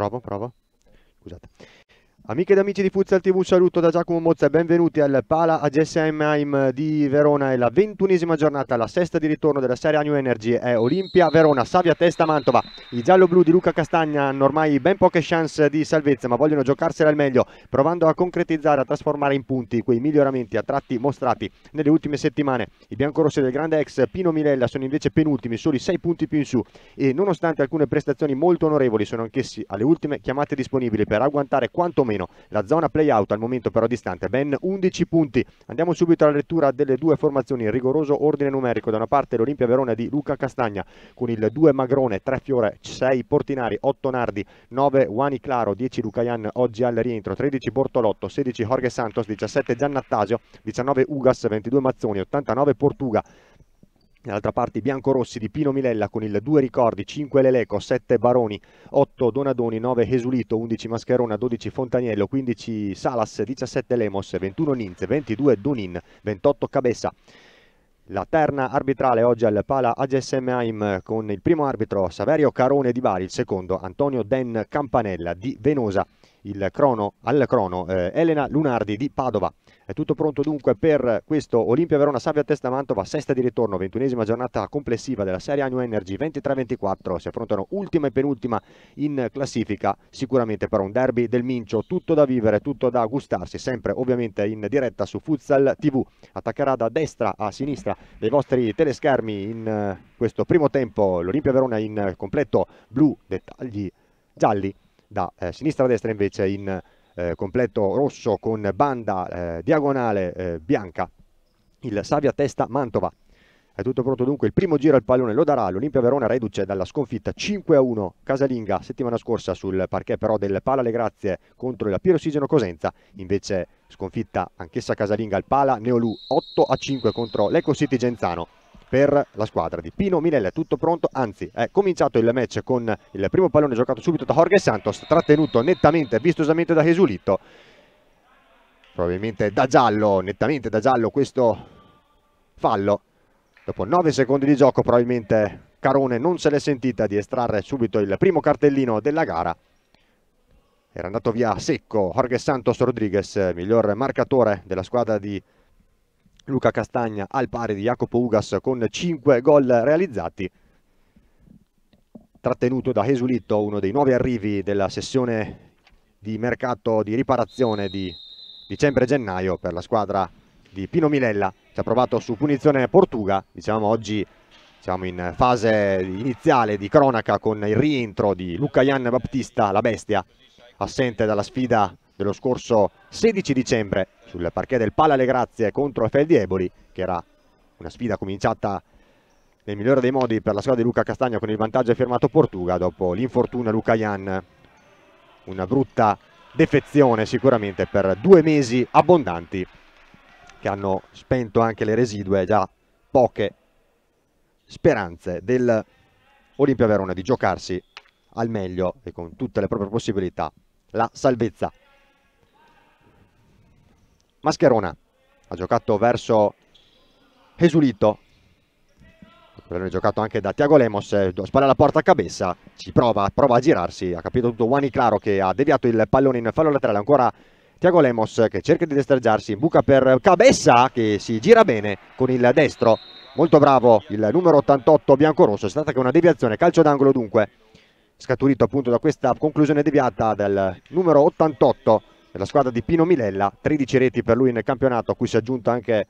Provo, provo. Scusate. Amiche ed amici di Futsal TV, saluto da Giacomo Mozza e benvenuti al Pala a GSM AIM di Verona. È la ventunesima giornata, la sesta di ritorno della Serie A New Energy è Olimpia, Verona, Savia, Testa, Mantova. I giallo-blu di Luca Castagna hanno ormai ben poche chance di salvezza, ma vogliono giocarsela al meglio, provando a concretizzare, a trasformare in punti quei miglioramenti a tratti mostrati nelle ultime settimane. I biancorossi del grande ex Pino Milella sono invece penultimi, soli sei punti più in su e nonostante alcune prestazioni molto onorevoli sono anch'essi alle ultime chiamate disponibili per agguantare quantomeno meno la zona play-out al momento però distante ben 11 punti. Andiamo subito alla lettura delle due formazioni in rigoroso ordine numerico. Da una parte l'Olimpia Verona di Luca Castagna con il 2 Magrone, 3 Fiore, 6 Portinari, 8 Nardi, 9 Juani Claro, 10 Lucaian oggi al rientro, 13 Bortolotto, 16 Jorge Santos, 17 Giannattasio, 19 Ugas, 22 Mazzoni, 89 Portuga, Dall'altra parte i biancorossi di Pino Milella con il 2 ricordi, 5 Leleco, 7 Baroni, 8 Donadoni, 9 Esulito, 11 Mascherona, 12 Fontaniello, 15 Salas, 17 Lemos, 21 Ninze, 22 Donin, 28 Cabessa. La terna arbitrale oggi al Pala AGSM con il primo arbitro Saverio Carone di Bari, il secondo Antonio Den Campanella di Venosa, il crono, al crono eh, Elena Lunardi di Padova. È tutto pronto dunque per questo Olimpia Verona Savia Testa Mantova, sesta di ritorno, ventunesima giornata complessiva della Serie A New Energy 23-24. Si affrontano ultima e penultima in classifica, sicuramente però un derby del Mincio, tutto da vivere, tutto da gustarsi, sempre ovviamente in diretta su Futsal TV. Attaccherà da destra a sinistra dei vostri teleschermi in eh, questo primo tempo l'Olimpia Verona in completo blu, dettagli gialli, da eh, sinistra a destra invece in eh, completo rosso con banda eh, diagonale eh, bianca, il Savia testa Mantova. È tutto pronto dunque, il primo giro al pallone lo darà l'Olimpia Verona reduce dalla sconfitta 5-1 a casalinga settimana scorsa sul parquet però del Pala Le Grazie contro la Pierossigeno Cosenza, invece sconfitta anch'essa casalinga al Pala, Neolu 8-5 a contro l'Eco City Genzano per la squadra di Pino Minella, tutto pronto, anzi è cominciato il match con il primo pallone giocato subito da Jorge Santos, trattenuto nettamente, vistosamente da Jesulito, probabilmente da giallo, nettamente da giallo questo fallo, dopo 9 secondi di gioco probabilmente Carone non se l'è sentita di estrarre subito il primo cartellino della gara, era andato via secco Jorge Santos Rodriguez, miglior marcatore della squadra di Luca Castagna al pari di Jacopo Ugas con 5 gol realizzati trattenuto da Esulitto, uno dei nuovi arrivi della sessione di mercato di riparazione di dicembre-gennaio per la squadra di Pino Milella. Ci ha provato su punizione Portuga, diciamo oggi siamo in fase iniziale di cronaca con il rientro di Luca Ian Battista, la bestia, assente dalla sfida dello scorso 16 dicembre sul parquet del Pala Le Grazie contro Feldi Eboli, che era una sfida cominciata nel migliore dei modi per la squadra di Luca Castagna con il vantaggio firmato Portuga dopo l'infortuna Luca Jan, Una brutta defezione sicuramente per due mesi abbondanti che hanno spento anche le residue già poche speranze dell'Olimpia Verona di giocarsi al meglio e con tutte le proprie possibilità la salvezza. Mascherona ha giocato verso Esulito pallone giocato anche da Tiago Lemos, eh, spalla alla porta a Cabessa, ci prova, prova a girarsi, ha capito tutto Juani Claro che ha deviato il pallone in fallo laterale, ancora Tiago Lemos che cerca di destreggiarsi, buca per Cabessa che si gira bene con il destro, molto bravo il numero 88 biancorosso, è stata anche una deviazione, calcio d'angolo dunque, scaturito appunto da questa conclusione deviata del numero 88 la squadra di Pino Milella, 13 reti per lui nel campionato a cui si è aggiunto anche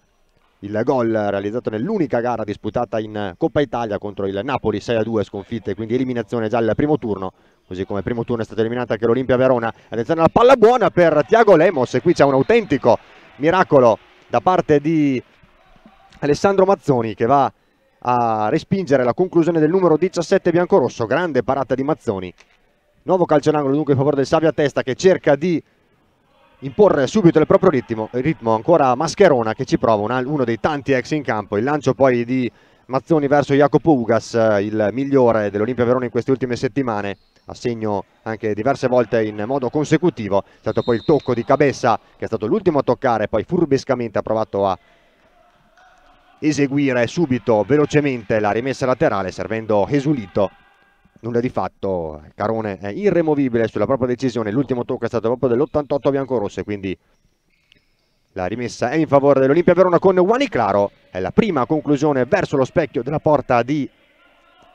il gol realizzato nell'unica gara disputata in Coppa Italia contro il Napoli 6-2 sconfitte, quindi eliminazione già al primo turno, così come primo turno è stata eliminata anche l'Olimpia Verona. Attenzione alla palla buona per Tiago Lemos e qui c'è un autentico miracolo da parte di Alessandro Mazzoni che va a respingere la conclusione del numero 17 biancorosso, grande parata di Mazzoni. Nuovo calcio d'angolo dunque in favore del Savia Testa che cerca di imporre subito il proprio ritmo, ritmo ancora Mascherona che ci prova una, uno dei tanti ex in campo, il lancio poi di Mazzoni verso Jacopo Ugas, il migliore dell'Olimpia Verona in queste ultime settimane, a segno anche diverse volte in modo consecutivo, è stato poi il tocco di Cabessa che è stato l'ultimo a toccare, poi furbescamente ha provato a eseguire subito velocemente la rimessa laterale servendo Esulito nulla di fatto, Carone è irremovibile sulla propria decisione, l'ultimo tocco è stato proprio dell'88 biancorosse, quindi la rimessa è in favore dell'Olimpia Verona con Juani Claro, è la prima conclusione verso lo specchio della porta di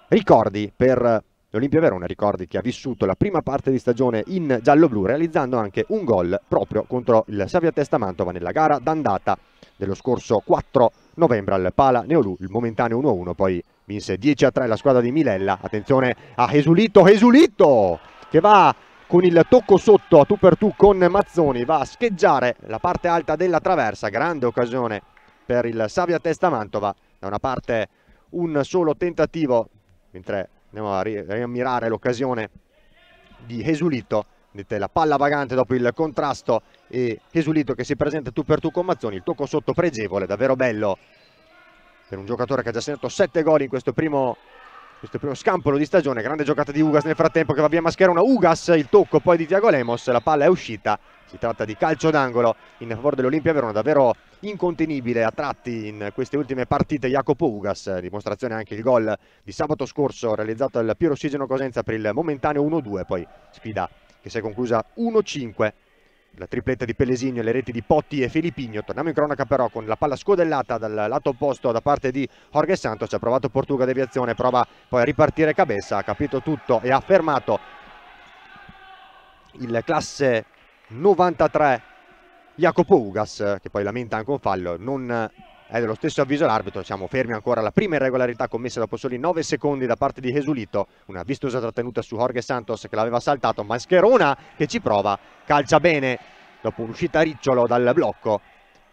Ricordi per l'Olimpia Verona, Ricordi che ha vissuto la prima parte di stagione in giallo-blu realizzando anche un gol proprio contro il Savia Testa Mantova nella gara d'andata dello scorso 4 novembre al Pala Neolù, il momentaneo 1-1 poi vinse 10 a 3 la squadra di Milella, attenzione a Esulitto, Esulitto che va con il tocco sotto a tu per tu con Mazzoni, va a scheggiare la parte alta della traversa, grande occasione per il Savia Testa Mantova, da una parte un solo tentativo, mentre andiamo a riammirare l'occasione di vedete la palla vagante dopo il contrasto e Esulitto che si presenta tu per tu con Mazzoni, il tocco sotto pregevole, davvero bello per un giocatore che ha già segnato 7 gol in questo primo, questo primo scampolo di stagione. Grande giocata di Ugas nel frattempo che va via Mascherona. Ugas, il tocco poi di Tiago Lemos, la palla è uscita. Si tratta di calcio d'angolo in favore dell'Olimpia Verona, davvero incontenibile a tratti in queste ultime partite Jacopo Ugas, dimostrazione anche il gol di sabato scorso realizzato al Piero Ossigeno Cosenza per il momentaneo 1-2, poi sfida che si è conclusa 1-5 la tripletta di Pellesigno e le reti di Potti e Filippigno. Torniamo in cronaca però con la palla scodellata dal lato opposto da parte di Jorge Santos. Ha provato Portuga deviazione, prova poi a ripartire Cabessa, ha capito tutto e ha fermato il classe 93 Jacopo Ugas che poi lamenta anche un fallo. Non è dello stesso avviso l'arbitro, siamo fermi ancora alla prima irregolarità commessa dopo soli 9 secondi da parte di Jesulito, una vistosa trattenuta su Jorge Santos che l'aveva saltato, Mascherona che ci prova, calcia bene dopo un'uscita ricciolo dal blocco,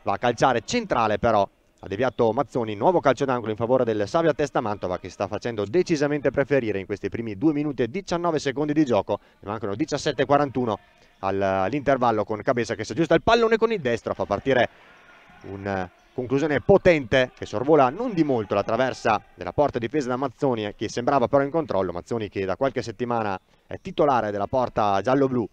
va a calciare centrale però, ha deviato Mazzoni, nuovo calcio d'angolo in favore del Savia Testa Mantova che sta facendo decisamente preferire in questi primi 2 minuti e 19 secondi di gioco, ne mancano 17-41 all'intervallo con Cabeza che si aggiusta il pallone con il destro, fa partire un Conclusione potente che sorvola non di molto la traversa della porta difesa da Mazzoni eh, che sembrava però in controllo. Mazzoni che da qualche settimana è titolare della porta giallo-blu.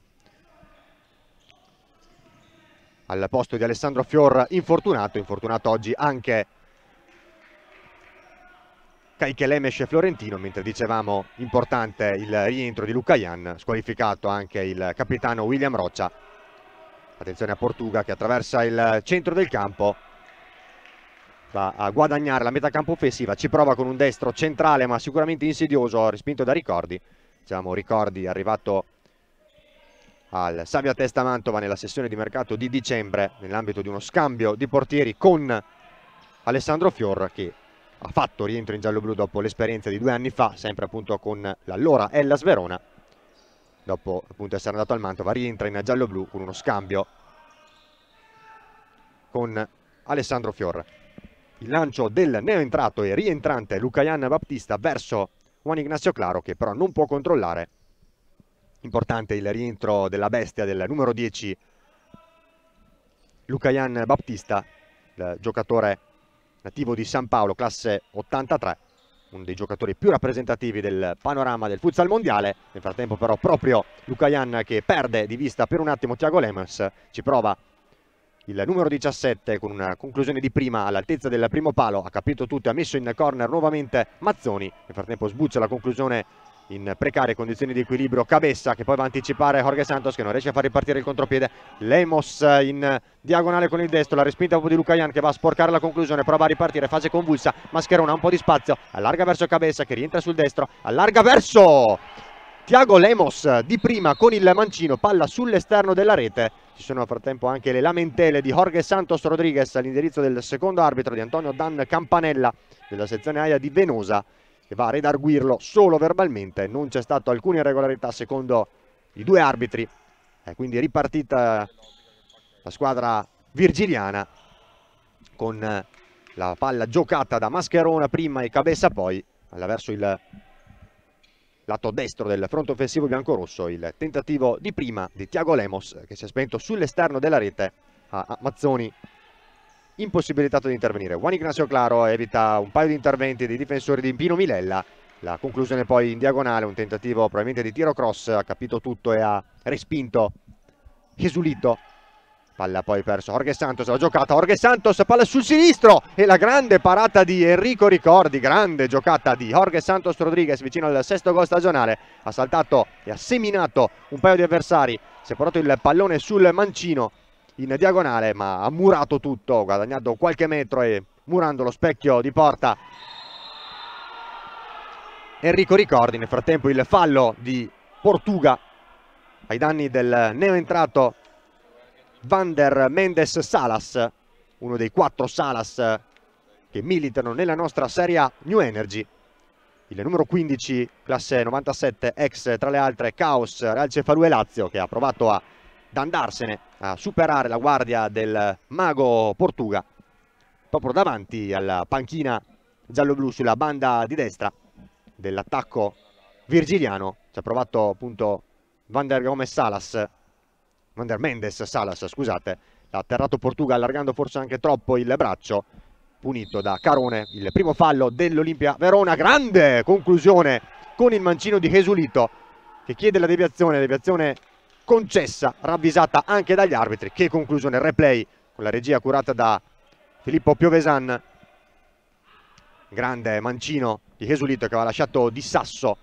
Al posto di Alessandro Fior infortunato, infortunato oggi anche Caiche Lemes e Florentino, mentre dicevamo importante il rientro di Luca Ian, squalificato anche il capitano William Roccia. Attenzione a Portuga che attraversa il centro del campo va a guadagnare la metà campo offensiva, ci prova con un destro centrale ma sicuramente insidioso, rispinto da Ricordi, diciamo Ricordi arrivato al Sabia Testa Mantova nella sessione di mercato di dicembre nell'ambito di uno scambio di portieri con Alessandro Fior che ha fatto rientro in giallo-blu dopo l'esperienza di due anni fa, sempre appunto con l'allora Ella Sverona, dopo appunto essere andato al Mantova, rientra in giallo-blu con uno scambio con Alessandro Fior il lancio del neoentrato e rientrante Lucayan Baptista verso Juan Ignacio Claro che però non può controllare. Importante il rientro della bestia del numero 10 Lucayan Baptista, il giocatore nativo di San Paolo, classe 83, uno dei giocatori più rappresentativi del panorama del futsal mondiale. Nel frattempo però proprio Lucayan che perde di vista per un attimo Thiago Lemans, ci prova il numero 17 con una conclusione di prima all'altezza del primo palo, ha capito tutto e ha messo in corner nuovamente Mazzoni, nel frattempo sbuccia la conclusione in precarie condizioni di equilibrio Cabessa che poi va a anticipare Jorge Santos che non riesce a far ripartire il contropiede Lemos in diagonale con il destro la respinta dopo di Lucayan che va a sporcare la conclusione prova a ripartire fase convulsa Mascherona un po' di spazio allarga verso Cabessa che rientra sul destro allarga verso Tiago Lemos di prima con il mancino, palla sull'esterno della rete. Ci sono nel frattempo anche le lamentele di Jorge Santos Rodriguez all'indirizzo del secondo arbitro di Antonio Dan Campanella della sezione AIA di Venosa che va a redarguirlo solo verbalmente. Non c'è stata alcuna irregolarità secondo i due arbitri. È quindi ripartita la squadra virgiliana con la palla giocata da Mascherona prima e Cabessa poi alla verso il lato destro del fronte offensivo biancorosso, il tentativo di prima di Tiago Lemos eh, che si è spento sull'esterno della rete a Mazzoni impossibilitato di intervenire. Juan Ignacio Claro evita un paio di interventi dei difensori di Pino Milella, la conclusione poi in diagonale, un tentativo probabilmente di tiro cross, ha capito tutto e ha respinto Gesulito Palla poi perso Jorge Santos, la giocata Jorge Santos, palla sul sinistro e la grande parata di Enrico Ricordi, grande giocata di Jorge Santos Rodriguez vicino al sesto gol stagionale, ha saltato e ha seminato un paio di avversari, si è portato il pallone sul mancino in diagonale ma ha murato tutto, guadagnando qualche metro e murando lo specchio di porta. Enrico Ricordi, nel frattempo il fallo di Portuga ai danni del neoentrato Vander Mendes Salas, uno dei quattro Salas che militano nella nostra Serie New Energy. Il numero 15, classe 97, ex tra le altre Caos, Real Cefalù e Lazio, che ha provato ad andarsene, a superare la guardia del mago Portuga, proprio davanti alla panchina giallo-blu sulla banda di destra dell'attacco virgiliano. Ci ha provato appunto Vander Gomez Salas, Vander Mendes, Salas, scusate, l'ha atterrato Portuga allargando forse anche troppo il braccio, punito da Carone, il primo fallo dell'Olimpia Verona, grande conclusione con il mancino di Gesulito che chiede la deviazione, deviazione concessa, ravvisata anche dagli arbitri, che conclusione, replay con la regia curata da Filippo Piovesan, grande mancino di Gesulito che aveva lasciato di sasso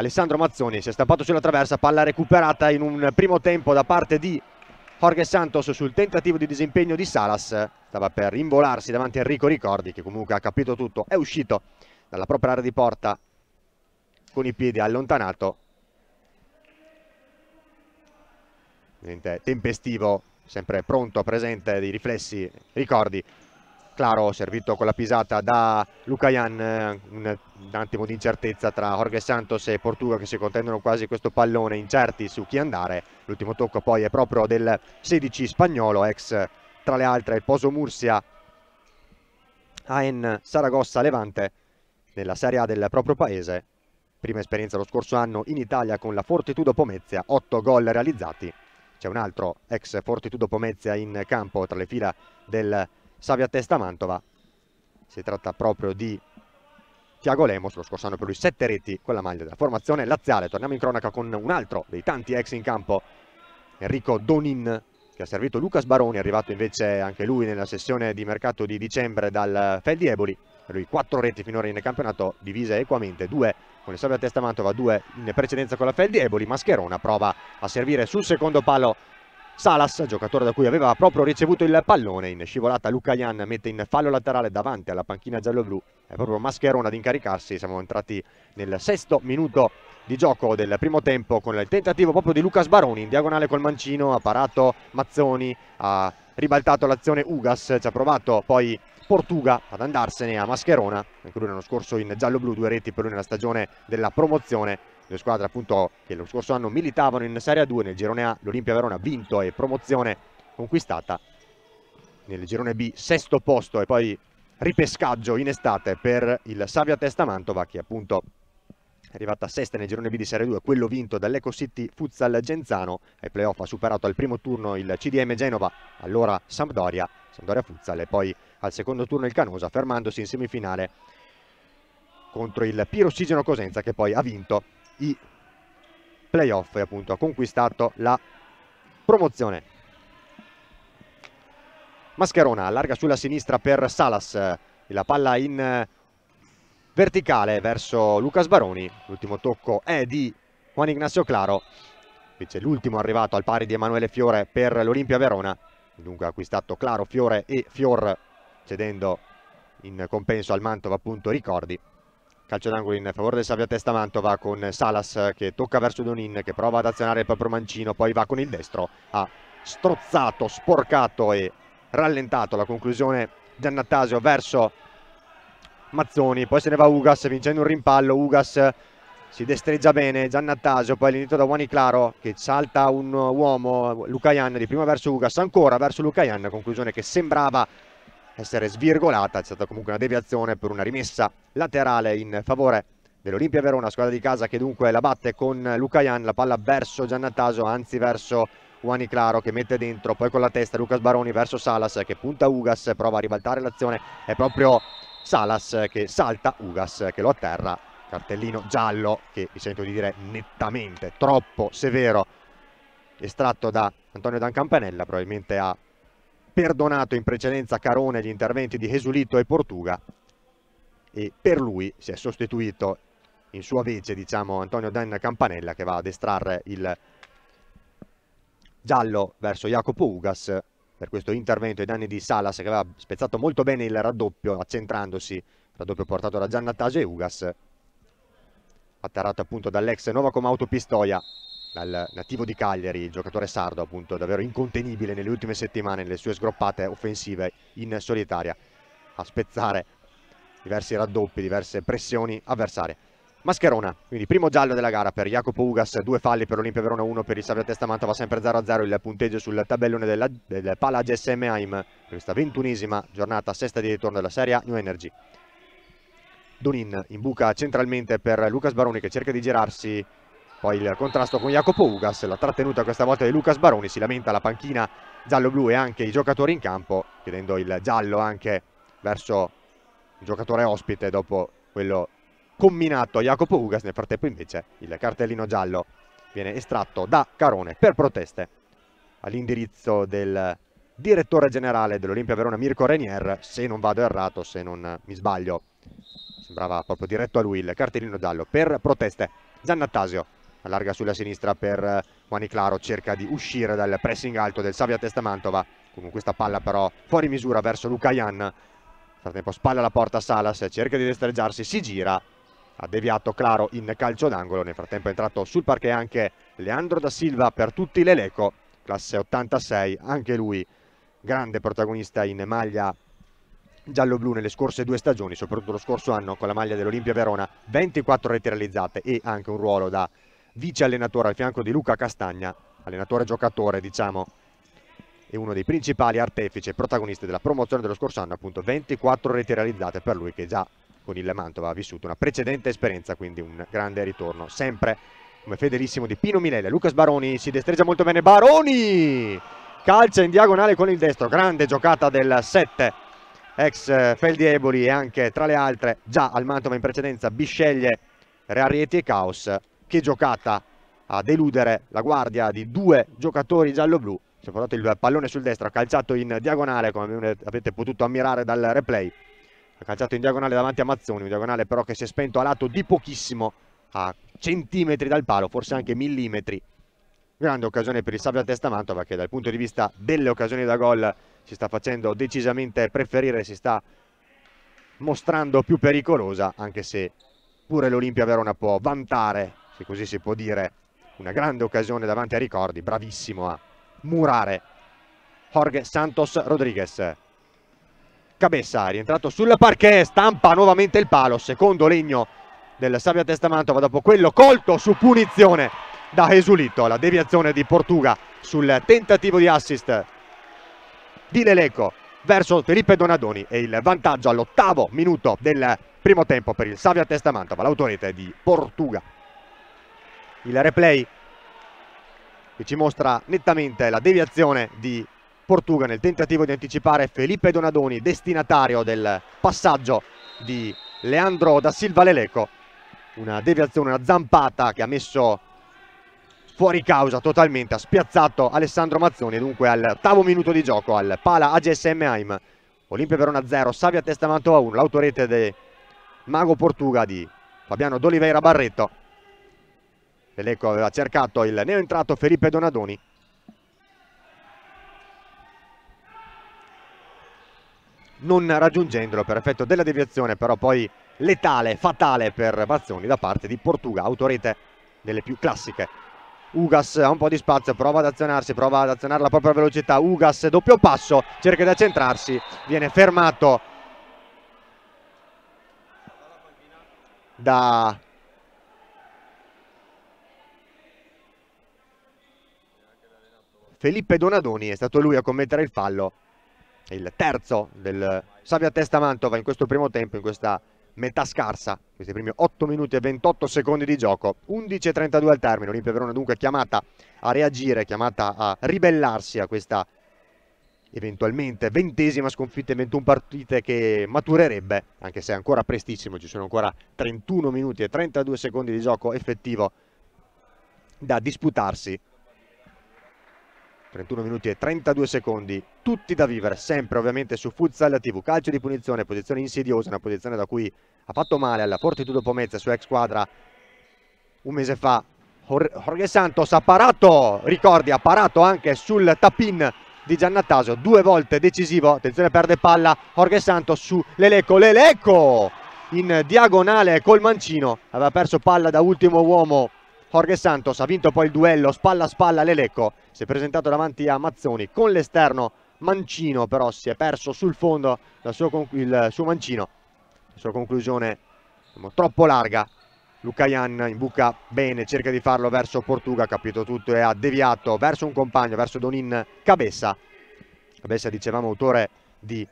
Alessandro Mazzoni si è stampato sulla traversa, palla recuperata in un primo tempo da parte di Jorge Santos sul tentativo di disimpegno di Salas, stava per involarsi davanti a Enrico Ricordi che comunque ha capito tutto, è uscito dalla propria area di porta con i piedi allontanato. Niente, tempestivo, sempre pronto, presente dei riflessi Ricordi Claro, servito con la pisata da Lucayan, eh, un, un attimo di incertezza tra Jorge Santos e Portuga che si contendono quasi questo pallone incerti su chi andare. L'ultimo tocco poi è proprio del 16 spagnolo, ex tra le altre il Poso Mursia, Aen Saragossa Levante nella Serie A del proprio paese. Prima esperienza lo scorso anno in Italia con la Fortitudo Pomezia, 8 gol realizzati. C'è un altro ex Fortitudo Pomezia in campo tra le fila del Savia testa Mantova. Si tratta proprio di Tiago Lemos, lo scorso anno per lui 7 reti con la maglia della formazione laziale. Torniamo in cronaca con un altro dei tanti ex in campo, Enrico Donin, che ha servito Lucas Baroni, è arrivato invece anche lui nella sessione di mercato di dicembre dal Feldi Eboli. Per lui quattro reti finora in campionato, divise equamente, due con il Savia Testa Mantova, due in precedenza con la Feldi Eboli. Mascherona prova a servire sul secondo palo Salas, giocatore da cui aveva proprio ricevuto il pallone, in scivolata Luca Jan mette in fallo laterale davanti alla panchina giallo-blu. È proprio Mascherona ad incaricarsi, siamo entrati nel sesto minuto di gioco del primo tempo con il tentativo proprio di Lucas Baroni in diagonale col mancino, ha parato Mazzoni, ha ribaltato l'azione Ugas, ci ha provato poi Portuga ad andarsene a Mascherona, anche lui l'anno scorso in giallo-blu, due reti per lui nella stagione della promozione due squadre appunto che lo scorso anno militavano in Serie A2 nel girone A l'Olimpia Verona ha vinto e promozione conquistata nel girone B sesto posto e poi ripescaggio in estate per il Savia Testa Mantova che appunto è arrivata sesta nel girone B di Serie 2, quello vinto dall'Eco City Futsal Genzano, ai playoff ha superato al primo turno il CDM Genova, allora Sampdoria, Sampdoria Futsal e poi al secondo turno il Canosa, fermandosi in semifinale contro il Pirossigeno Cosenza che poi ha vinto i playoff e appunto ha conquistato la promozione. Mascherona allarga sulla sinistra per Salas, e la palla in eh, verticale verso Lucas Baroni, l'ultimo tocco è di Juan Ignacio Claro, invece l'ultimo arrivato al pari di Emanuele Fiore per l'Olimpia Verona, dunque ha acquistato Claro, Fiore e Fior cedendo in compenso al Mantova appunto ricordi Calcio d'angolo in favore del Salvatesta Mantova con Salas che tocca verso Donin che prova ad azionare il proprio mancino, poi va con il destro, ha strozzato, sporcato e rallentato la conclusione Giannattasio verso Mazzoni, poi se ne va Ugas vincendo un rimpallo, Ugas si destreggia bene, Giannattasio, poi all'inizio da Juani Claro che salta un uomo, Lucayan di prima verso Ugas, ancora verso Lucayan, conclusione che sembrava essere svirgolata, c'è stata comunque una deviazione per una rimessa laterale in favore dell'Olimpia Verona, squadra di casa che dunque la batte con Luca Jan, la palla verso Giannataso, anzi verso Juani Claro che mette dentro, poi con la testa Lucas Baroni verso Salas che punta Ugas, prova a ribaltare l'azione, è proprio Salas che salta Ugas che lo atterra, cartellino giallo che mi sento di dire nettamente troppo severo, estratto da Antonio Dan Campanella, probabilmente ha perdonato in precedenza Carone gli interventi di Jesulito e Portuga e per lui si è sostituito in sua vece diciamo, Antonio Dan Campanella che va ad estrarre il giallo verso Jacopo Ugas per questo intervento ai danni di Salas che aveva spezzato molto bene il raddoppio accentrandosi, raddoppio portato da Giannattase e Ugas atterrato appunto dall'ex Novacom Autopistoia dal nativo di Cagliari, giocatore sardo appunto davvero incontenibile nelle ultime settimane nelle sue sgroppate offensive in solitaria a spezzare diversi raddoppi, diverse pressioni avversarie. Mascherona, quindi primo giallo della gara per Jacopo Ugas, due falli per l'Olimpia Verona uno per il Savia Testamanta, va sempre 0-0 il punteggio sul tabellone della, del Pala GSM Aim, questa ventunesima giornata sesta di ritorno della Serie New Energy. Donin in buca centralmente per Lucas Baroni che cerca di girarsi poi il contrasto con Jacopo Ugas, la trattenuta questa volta di Lucas Baroni, si lamenta la panchina giallo-blu e anche i giocatori in campo, chiedendo il giallo anche verso il giocatore ospite dopo quello combinato a Jacopo Ugas, nel frattempo invece il cartellino giallo viene estratto da Carone per proteste all'indirizzo del direttore generale dell'Olimpia Verona Mirko Renier, se non vado errato, se non mi sbaglio, sembrava proprio diretto a lui il cartellino giallo per proteste. Giannattasio allarga sulla sinistra per Mani eh, Claro, cerca di uscire dal pressing alto del Savia Testamantova, con questa palla però fuori misura verso Luca Jan. nel frattempo spalla la porta Salas, cerca di destreggiarsi, si gira, ha deviato Claro in calcio d'angolo, nel frattempo è entrato sul parquet anche Leandro da Silva per tutti l'eleco, classe 86, anche lui grande protagonista in maglia giallo-blu nelle scorse due stagioni, soprattutto lo scorso anno con la maglia dell'Olimpia Verona, 24 reti realizzate e anche un ruolo da vice allenatore al fianco di Luca Castagna, allenatore giocatore diciamo, e uno dei principali artefici e protagonisti della promozione dello scorso anno, appunto 24 reti realizzate per lui che già con il Mantova ha vissuto una precedente esperienza, quindi un grande ritorno, sempre come fedelissimo di Pino Milele. Lucas Baroni si destreggia molto bene, Baroni calcia in diagonale con il destro, grande giocata del 7 ex eh, Feldieboli e anche tra le altre già al Mantova in precedenza Bisceglie, Rarieti e Caos che giocata a deludere la guardia di due giocatori giallo-blu. Si è portato il pallone sul destro, ha calciato in diagonale, come avete potuto ammirare dal replay. Ha calciato in diagonale davanti a Mazzoni, un diagonale però che si è spento a lato di pochissimo, a centimetri dal palo, forse anche millimetri. Grande occasione per il Sabia Testa Mantova che dal punto di vista delle occasioni da gol si sta facendo decisamente preferire, si sta mostrando più pericolosa, anche se pure l'Olimpia Verona può vantare che così si può dire, una grande occasione davanti a ricordi, bravissimo a murare Jorge Santos Rodriguez. Cabessa rientrato sul parquet, stampa nuovamente il palo, secondo legno del Sabia Testamanova dopo quello colto su punizione da Esulito, la deviazione di Portuga sul tentativo di assist di Leleco verso Felipe Donadoni e il vantaggio all'ottavo minuto del primo tempo per il Savia Testamantova, l'autorete di Portuga il replay che ci mostra nettamente la deviazione di Portuga nel tentativo di anticipare Felipe Donadoni, destinatario del passaggio di Leandro da Silva Leleco. Una deviazione, una zampata che ha messo fuori causa totalmente, ha spiazzato Alessandro Mazzoni, dunque al tavo minuto di gioco, al pala AGSM Aim. Olimpia Verona 0, Savia a 1, l'autorete di Mago Portuga di Fabiano D'Oliveira Barretto. L'elenco aveva cercato il neoentrato Felipe Donadoni. Non raggiungendolo per effetto della deviazione, però poi letale, fatale per Bazzoni da parte di Portuga, autorete delle più classiche. Ugas ha un po' di spazio, prova ad azionarsi, prova ad azionare la propria velocità. Ugas doppio passo, cerca di accentrarsi, viene fermato da Felipe Donadoni, è stato lui a commettere il fallo, il terzo del Savia Testa Mantova in questo primo tempo, in questa metà scarsa, questi primi 8 minuti e 28 secondi di gioco, 11.32 al termine, Olimpia Verona dunque chiamata a reagire, chiamata a ribellarsi a questa eventualmente ventesima sconfitta in 21 partite che maturerebbe, anche se è ancora prestissimo, ci sono ancora 31 minuti e 32 secondi di gioco effettivo da disputarsi 31 minuti e 32 secondi, tutti da vivere, sempre ovviamente su Futsal TV, calcio di punizione, posizione insidiosa, una posizione da cui ha fatto male alla Fortitudo Pomezia, sua ex squadra, un mese fa. Jorge Santos ha parato, ricordi, ha parato anche sul tapin di Giannattasio, due volte decisivo, attenzione perde palla, Jorge Santos su Leleco, Leleco in diagonale col mancino, aveva perso palla da ultimo uomo Jorge Santos ha vinto poi il duello spalla a spalla Lelecco, si è presentato davanti a Mazzoni con l'esterno Mancino però si è perso sul fondo sua, il suo Mancino, la sua conclusione diciamo, troppo larga, Lucayan imbuca bene, cerca di farlo verso Portuga, ha capito tutto e ha deviato verso un compagno, verso Donin Cabessa, Cabessa dicevamo autore di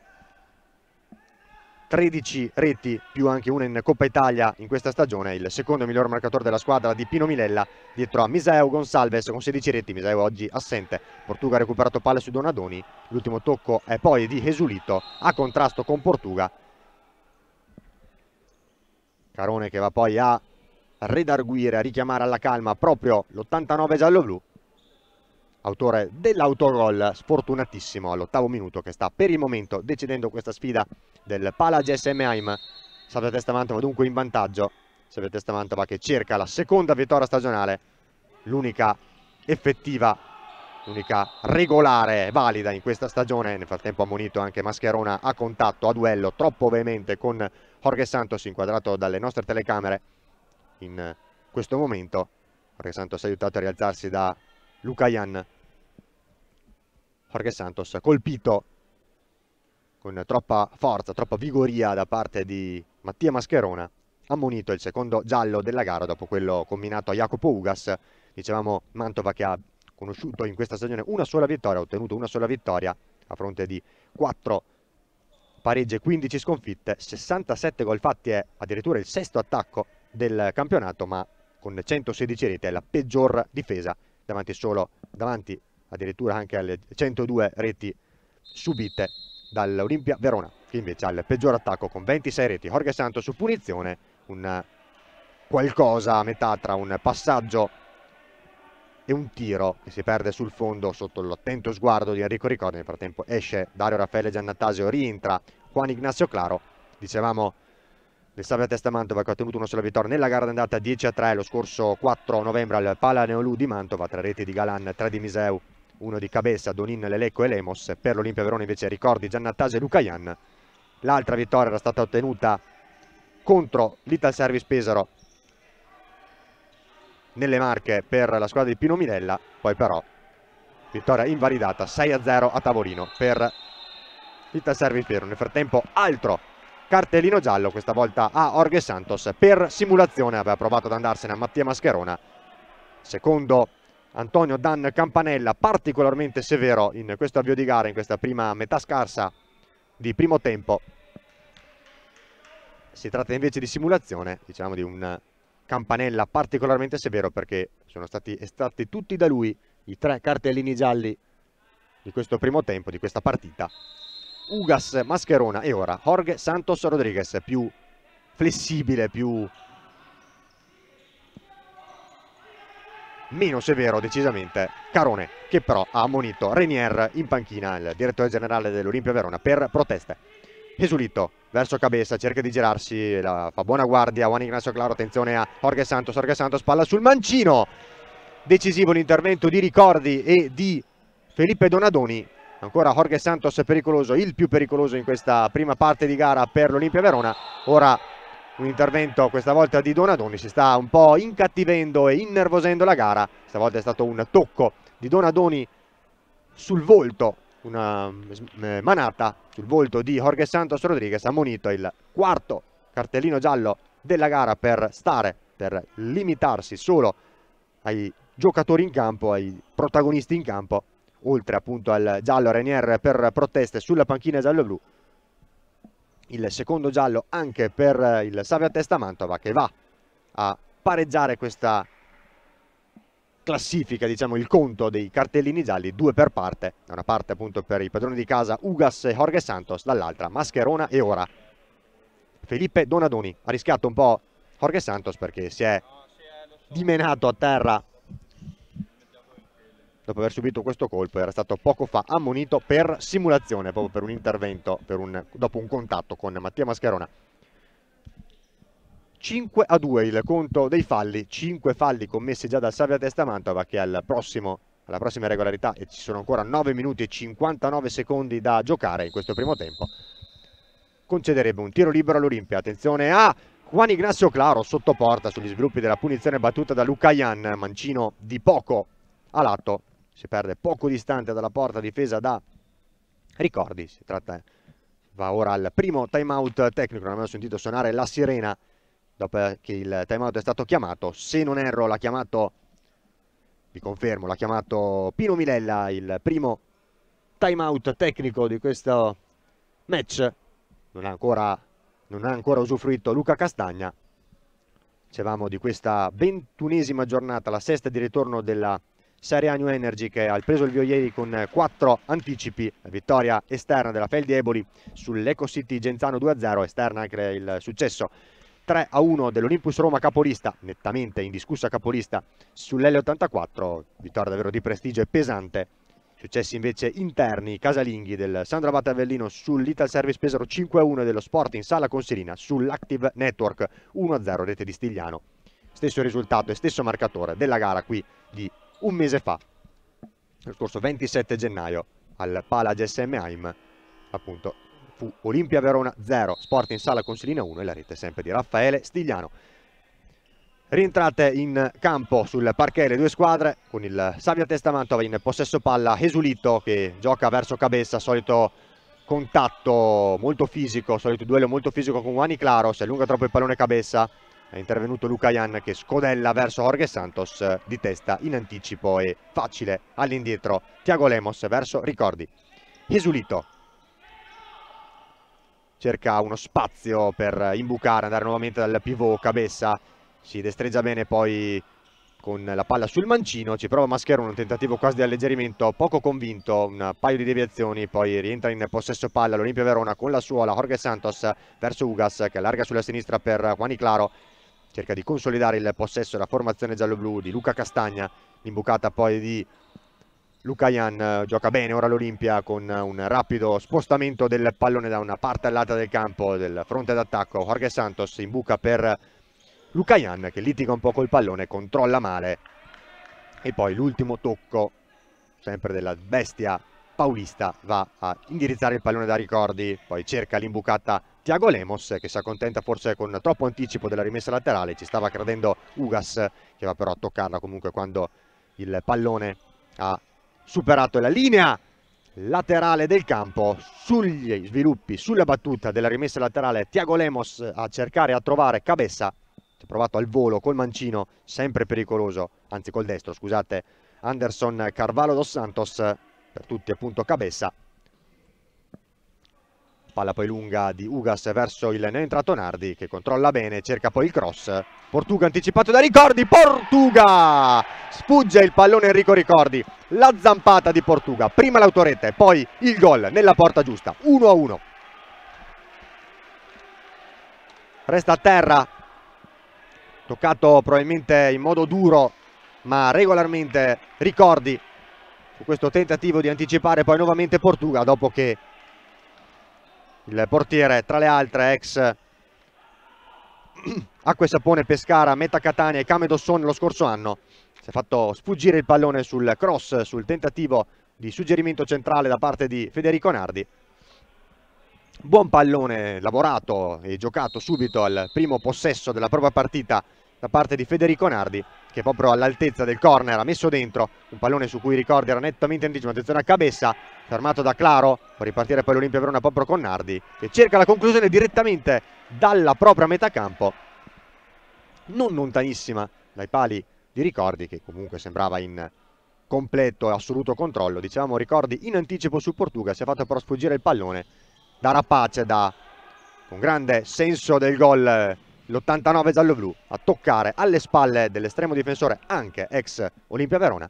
13 reti più anche una in Coppa Italia in questa stagione, il secondo miglior marcatore della squadra di Pino Milella dietro a Misaeo Gonsalves con 16 reti, Misaeo oggi assente, Portuga ha recuperato palle su Donadoni, l'ultimo tocco è poi di Esulito a contrasto con Portuga, Carone che va poi a redarguire, a richiamare alla calma proprio l'89 giallo-blu autore dell'autogol sfortunatissimo all'ottavo minuto che sta per il momento decidendo questa sfida del Palage SM Aim. Salve testa Mantova dunque in vantaggio, salve testa Mantova che cerca la seconda vittoria stagionale, l'unica effettiva, l'unica regolare valida in questa stagione, nel frattempo ha munito anche Mascherona a contatto, a duello, troppo veemente con Jorge Santos inquadrato dalle nostre telecamere in questo momento, Jorge Santos è aiutato a rialzarsi da Lucayan. Jorge Santos colpito con troppa forza, troppa vigoria da parte di Mattia Mascherona. Ammonito il secondo giallo della gara dopo quello combinato a Jacopo Ugas. Dicevamo Mantova che ha conosciuto in questa stagione una sola vittoria, ha ottenuto una sola vittoria a fronte di 4 pareggi e 15 sconfitte, 67 gol fatti è addirittura il sesto attacco del campionato, ma con 116 reti è la peggior difesa davanti solo davanti addirittura anche alle 102 reti subite dall'Olimpia Verona che invece ha il peggior attacco con 26 reti Jorge Santos su punizione un qualcosa a metà tra un passaggio e un tiro che si perde sul fondo sotto l'attento sguardo di Enrico Ricordi nel frattempo esce Dario Raffaele Giannatasio rientra Juan Ignacio Claro dicevamo il Sabia Testa Mantova che ha ottenuto una sola vittoria nella gara d'andata 10-3 a lo scorso 4 novembre al Pala Neolù di Mantova, tre reti di Galan, tre di Miseu, uno di Cabessa, Donin, Lelecco e Lemos. Per l'Olimpia Verona invece ricordi Giannattase e Lucayan. L'altra vittoria era stata ottenuta contro l'Ital Service Pesaro nelle marche per la squadra di Pino Minella, poi però vittoria invalidata 6-0 a a tavolino per l'Ital Service Pesaro. Nel frattempo altro cartellino giallo questa volta a Orge Santos per simulazione aveva provato ad andarsene a Mattia Mascherona secondo Antonio Dan Campanella particolarmente severo in questo avvio di gara in questa prima metà scarsa di primo tempo si tratta invece di simulazione diciamo di un Campanella particolarmente severo perché sono stati estratti tutti da lui i tre cartellini gialli di questo primo tempo, di questa partita Ugas, Mascherona e ora Jorge Santos Rodriguez, più flessibile, più meno severo decisamente Carone che però ha ammonito Renier in panchina il direttore generale dell'Olimpia Verona per proteste Esulito verso Cabessa cerca di girarsi la, fa buona guardia Juan Ignacio Claro attenzione a Jorge Santos Jorge Santos palla sul mancino decisivo l'intervento di Ricordi e di Felipe Donadoni Ancora Jorge Santos pericoloso, il più pericoloso in questa prima parte di gara per l'Olimpia Verona. Ora un intervento questa volta di Donadoni, si sta un po' incattivendo e innervosendo la gara. Stavolta è stato un tocco di Donadoni sul volto, una mm, eh, manata sul volto di Jorge Santos Rodriguez, ammonito il quarto cartellino giallo della gara per stare, per limitarsi solo ai giocatori in campo, ai protagonisti in campo oltre appunto al giallo Renier per proteste sulla panchina giallo-blu, il secondo giallo anche per il Savia Testa Mantova che va a pareggiare questa classifica, diciamo il conto dei cartellini gialli, due per parte, da una parte appunto per i padroni di casa Ugas e Jorge Santos, dall'altra Mascherona e ora Felipe Donadoni, ha rischiato un po' Jorge Santos perché si è dimenato a terra dopo aver subito questo colpo, era stato poco fa ammonito per simulazione, proprio per un intervento, per un, dopo un contatto con Mattia Mascherona. 5 a 2 il conto dei falli, 5 falli commessi già dal Savia Testa Mantova che al prossimo, alla prossima regolarità e ci sono ancora 9 minuti e 59 secondi da giocare in questo primo tempo, concederebbe un tiro libero all'Olimpia. Attenzione a Juan Ignacio Claro sottoporta sugli sviluppi della punizione battuta da Luca Ian, mancino di poco a lato si perde poco distante dalla porta difesa da Ricordi, si tratta, va ora al primo timeout tecnico, non abbiamo sentito suonare la sirena dopo che il timeout è stato chiamato, se non erro l'ha chiamato, vi confermo, l'ha chiamato Pino Milella, il primo timeout tecnico di questo match, non ha ancora, non ha ancora usufruito Luca Castagna, dicevamo di questa ventunesima giornata, la sesta di ritorno della Serie A New Energy che ha preso il via ieri con eh, quattro anticipi, vittoria esterna della Feldieboli sull'Eco City Genzano 2-0, esterna anche il successo 3-1 dell'Olympus Roma capolista, nettamente indiscussa capolista sull'L84, vittoria davvero di prestigio e pesante. Successi invece interni casalinghi del Sandra Batavellino sull'Ital Service Pesaro 5-1 dello Sporting Sala Consilina sull'Active Network 1-0 rete di Stigliano. Stesso risultato e stesso marcatore della gara qui di un mese fa, lo scorso 27 gennaio, al Palace SM Aim, appunto, fu Olimpia Verona 0, Sport in Sala Consilina 1 e la rete sempre di Raffaele Stigliano. Rientrate in campo sul parquet le due squadre con il Savia Testamento in possesso palla, Esulito che gioca verso Cabessa, solito contatto molto fisico, solito duello molto fisico con Guani Claro, si allunga troppo il pallone Cabessa, è intervenuto Luca Jan che scodella verso Jorge Santos eh, di testa in anticipo e facile all'indietro. Tiago Lemos verso Ricordi. Esulito cerca uno spazio per imbucare, andare nuovamente dal pivot Cabessa. Si destreggia bene poi con la palla sul mancino, ci prova Mascherone, un tentativo quasi di alleggerimento, poco convinto, un paio di deviazioni, poi rientra in possesso palla l'Olimpia Verona con la suola, Jorge Santos verso Ugas che allarga sulla sinistra per Juani Claro, cerca di consolidare il possesso della formazione giallo-blu di Luca Castagna, imbucata poi di Luca Ian, gioca bene ora l'Olimpia con un rapido spostamento del pallone da una parte all'altra del campo, del fronte d'attacco, Jorge Santos imbuca per Luca Ian che litiga un po' col pallone, controlla male e poi l'ultimo tocco sempre della bestia paulista va a indirizzare il pallone da ricordi, poi cerca l'imbucata Tiago Lemos che si accontenta forse con troppo anticipo della rimessa laterale, ci stava credendo Ugas che va però a toccarla comunque quando il pallone ha superato la linea laterale del campo sugli sviluppi, sulla battuta della rimessa laterale Tiago Lemos a cercare a trovare Cabessa è provato al volo col mancino sempre pericoloso, anzi col destro scusate Anderson Carvalho dos Santos per tutti appunto Cabessa palla poi lunga di Ugas verso il neoentrato Nardi che controlla bene, cerca poi il cross. Portuga anticipato da Ricordi, Portuga! Sfugge il pallone Enrico Ricordi, la zampata di Portuga, prima l'autoretta e poi il gol nella porta giusta, 1-1. Resta a terra, toccato probabilmente in modo duro ma regolarmente Ricordi su questo tentativo di anticipare poi nuovamente Portuga dopo che il portiere tra le altre ex Acque Sapone, Pescara, Meta Catania e Came Dossone lo scorso anno. Si è fatto sfuggire il pallone sul cross, sul tentativo di suggerimento centrale da parte di Federico Nardi. Buon pallone lavorato e giocato subito al primo possesso della propria partita da parte di Federico Nardi che proprio all'altezza del corner ha messo dentro un pallone su cui Ricordi era nettamente in anticipo, attenzione a Cabessa, fermato da Claro, può ripartire poi l'Olimpia Verona proprio con Nardi che cerca la conclusione direttamente dalla propria metà campo, non lontanissima dai pali di Ricordi che comunque sembrava in completo e assoluto controllo, diciamo Ricordi in anticipo su Portuga, si è fatto però sfuggire il pallone da Rapace, da con grande senso del gol l'89 giallo-blu a toccare alle spalle dell'estremo difensore anche ex Olimpia Verona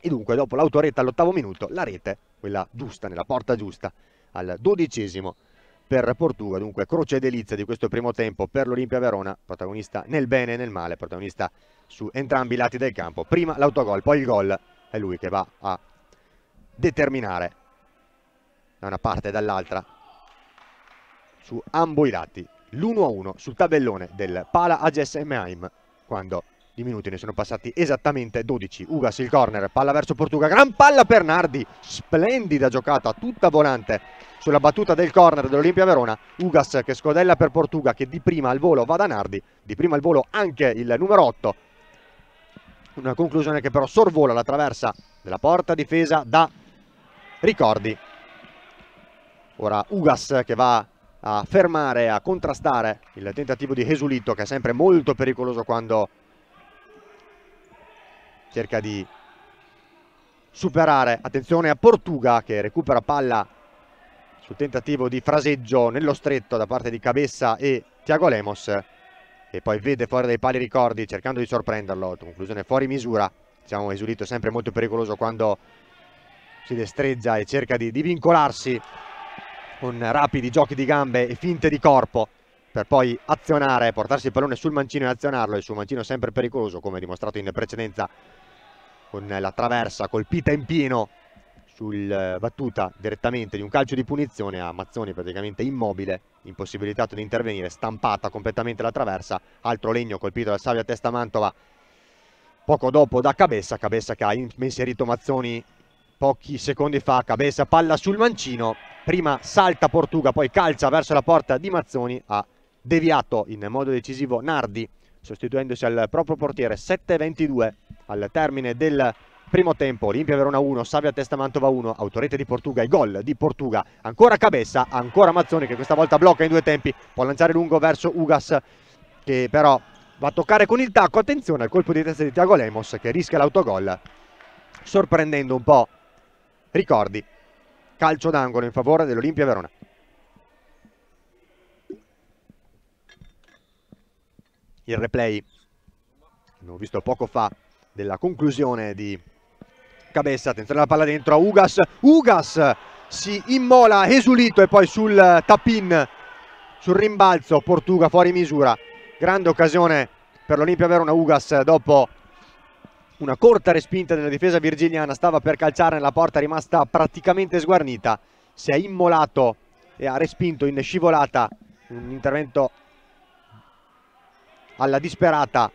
e dunque dopo l'autoretta all'ottavo minuto la rete, quella giusta, nella porta giusta, al dodicesimo per Portuga, dunque croce delizia di questo primo tempo per l'Olimpia Verona, protagonista nel bene e nel male, protagonista su entrambi i lati del campo, prima l'autogol, poi il gol, è lui che va a determinare da una parte e dall'altra su ambo i lati l'1-1 sul tabellone del Pala AGS Mheim quando di minuti ne sono passati esattamente 12 Ugas il corner, palla verso Portuga, gran palla per Nardi splendida giocata, tutta volante sulla battuta del corner dell'Olimpia Verona Ugas che scodella per Portuga che di prima al volo va da Nardi di prima al volo anche il numero 8 una conclusione che però sorvola la traversa della porta difesa da Ricordi ora Ugas che va a fermare, a contrastare il tentativo di Esulito che è sempre molto pericoloso quando cerca di superare, attenzione a Portuga che recupera palla sul tentativo di fraseggio nello stretto da parte di Cabessa e Tiago Lemos e poi vede fuori dai pali ricordi cercando di sorprenderlo, conclusione fuori misura, diciamo Esulito sempre molto pericoloso quando si destreggia e cerca di, di vincolarsi con rapidi giochi di gambe e finte di corpo per poi azionare, portarsi il pallone sul mancino e azionarlo, il suo mancino sempre pericoloso come dimostrato in precedenza con la traversa colpita in pieno sul eh, battuta direttamente di un calcio di punizione a Mazzoni praticamente immobile, impossibilitato di intervenire, stampata completamente la traversa, altro legno colpito da Savio testa Mantova poco dopo da Cabessa, Cabessa che ha inserito Mazzoni pochi secondi fa Cabeza palla sul mancino prima salta Portuga poi calcia verso la porta di Mazzoni ha deviato in modo decisivo Nardi sostituendosi al proprio portiere 7-22 al termine del primo tempo Olimpia Verona 1, Savia Testa Mantova 1 autorete di Portuga, e gol di Portuga ancora Cabessa, ancora Mazzoni che questa volta blocca in due tempi, può lanciare lungo verso Ugas che però va a toccare con il tacco, attenzione al colpo di testa di Tiago Lemos che rischia l'autogol sorprendendo un po' Ricordi, calcio d'angolo in favore dell'Olimpia Verona. Il replay, l'ho visto poco fa, della conclusione di Cabessa, attenzione alla palla dentro a Ugas, Ugas si immola Esulito e poi sul tapin, sul rimbalzo Portuga fuori misura, grande occasione per l'Olimpia Verona Ugas dopo una corta respinta della difesa virginiana stava per calciare nella porta rimasta praticamente sguarnita si è immolato e ha respinto in scivolata un intervento alla disperata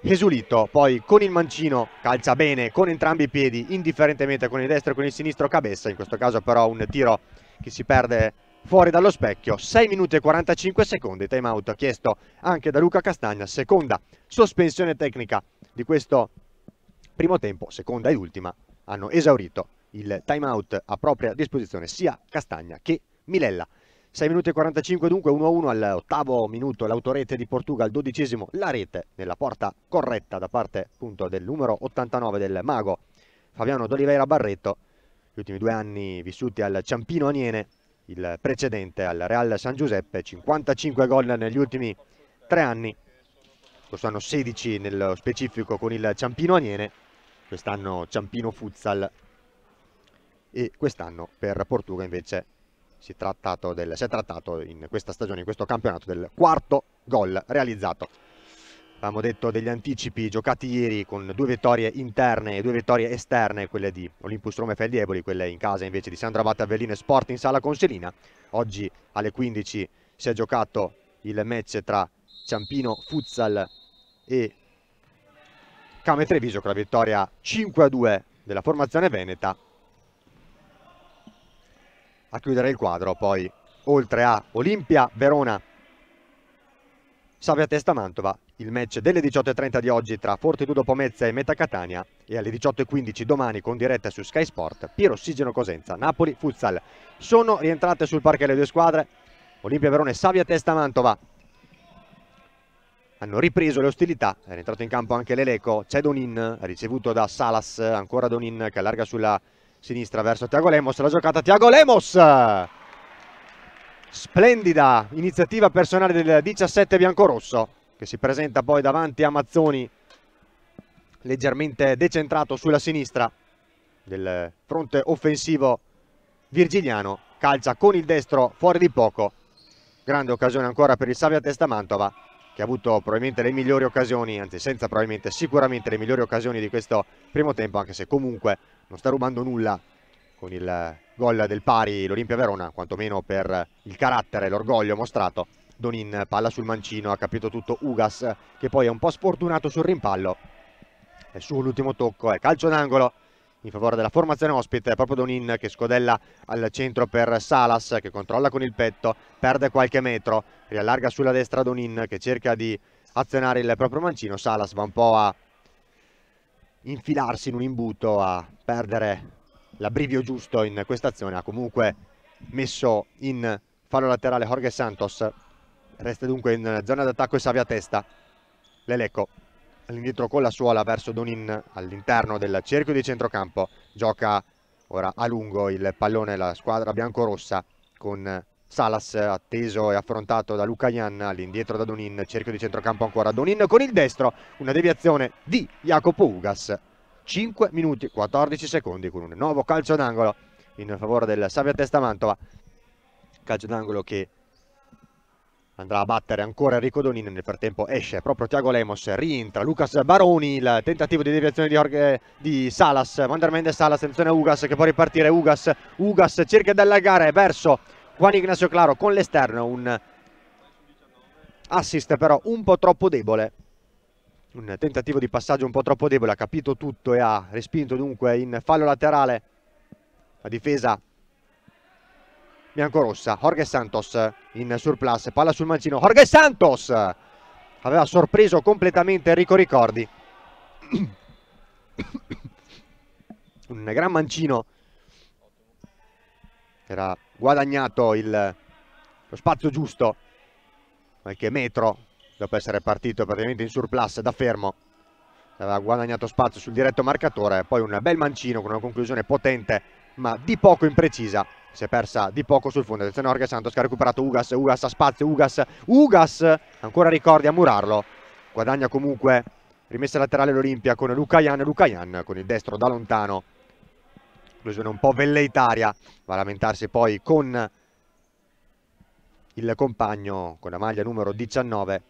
Esulito poi con il mancino calcia bene con entrambi i piedi indifferentemente con il destro e con il sinistro Cabessa in questo caso però un tiro che si perde fuori dallo specchio. 6 minuti e 45 secondi, time out chiesto anche da Luca Castagna, seconda sospensione tecnica di questo primo tempo, seconda e ultima, hanno esaurito il time out a propria disposizione sia Castagna che Milella. 6 minuti e 45 dunque, 1-1 all'ottavo minuto l'autorete di Portuga, dodicesimo la rete nella porta corretta da parte appunto del numero 89 del mago Fabiano D'Oliveira Barretto, gli ultimi due anni vissuti al Ciampino Aniene, il precedente al Real San Giuseppe, 55 gol negli ultimi tre anni, quest'anno 16 nello specifico con il Ciampino Aniene, quest'anno Ciampino Futsal e quest'anno per Portuga invece si è, del, si è trattato in questa stagione, in questo campionato, del quarto gol realizzato avevamo detto degli anticipi giocati ieri con due vittorie interne e due vittorie esterne, quelle di Olympus Roma e Feldieboli, quelle in casa invece di Sandra Vatta Avellino e Sport in sala con Selina. Oggi alle 15 si è giocato il match tra Ciampino Futsal e Came Treviso con la vittoria 5-2 della formazione veneta. A chiudere il quadro poi oltre a Olimpia, Verona Savia Testa Mantova, il match delle 18.30 di oggi tra Fortitudo Pomezia e Meta Catania e alle 18.15 domani con diretta su Sky Sport Piero Ossigeno Cosenza, Napoli Futsal. Sono rientrate sul parquet le due squadre, Olimpia Verone e Savia Testa Mantova. Hanno ripreso le ostilità, è rientrato in campo anche l'Eleco, c'è Donin, ricevuto da Salas, ancora Donin che allarga sulla sinistra verso Tiago Lemos, la giocata Tiago Lemos! Splendida iniziativa personale del 17 biancorosso che si presenta poi davanti a Mazzoni leggermente decentrato sulla sinistra del fronte offensivo virgiliano. Calcia con il destro fuori di poco. Grande occasione ancora per il Savia Testa Mantova che ha avuto probabilmente le migliori occasioni, anzi senza probabilmente, sicuramente le migliori occasioni di questo primo tempo anche se comunque non sta rubando nulla con il Gol del pari l'Olimpia Verona, quantomeno per il carattere e l'orgoglio mostrato. Donin palla sul mancino, ha capito tutto Ugas che poi è un po' sfortunato sul rimpallo. È su l'ultimo tocco, è calcio d'angolo in favore della formazione ospite, è proprio Donin che scodella al centro per Salas che controlla con il petto, perde qualche metro, riallarga sulla destra Donin che cerca di azionare il proprio mancino, Salas va un po' a infilarsi in un imbuto, a perdere l'abbrivio giusto in questa azione ha comunque messo in fallo laterale Jorge Santos resta dunque in zona d'attacco e salvia testa Leleco all'indietro con la suola verso Donin all'interno del cerchio di centrocampo gioca ora a lungo il pallone la squadra biancorossa con Salas atteso e affrontato da Luca Ian all'indietro da Donin cerchio di centrocampo ancora Donin con il destro una deviazione di Jacopo Ugas 5 minuti e 14 secondi con un nuovo calcio d'angolo in favore del Savia Testa Mantova. Calcio d'angolo che andrà a battere ancora Enrico Donini, nel frattempo esce proprio Tiago Lemos, rientra Lucas Baroni, il tentativo di deviazione di, Orge, di Salas, Wander Salas, attenzione a Ugas che può ripartire, Ugas, Ugas cerca di allagare verso Juan Ignacio Claro con l'esterno, un assist però un po' troppo debole un tentativo di passaggio un po' troppo debole, ha capito tutto e ha respinto dunque in fallo laterale la difesa biancorossa. Jorge Santos in surplus, palla sul mancino. Jorge Santos aveva sorpreso completamente Enrico Ricordi. un gran mancino. Era guadagnato il, lo spazio giusto, qualche metro dopo essere partito praticamente in surplus da fermo aveva guadagnato spazio sul diretto marcatore poi un bel mancino con una conclusione potente ma di poco imprecisa si è persa di poco sul fondo attenzione Orga Santos che ha recuperato Ugas Ugas a spazio Ugas Ugas ancora ricordi a murarlo guadagna comunque rimessa laterale l'Olimpia con Lucayan Lucayan con il destro da lontano conclusione un po' velleitaria va a lamentarsi poi con il compagno con la maglia numero 19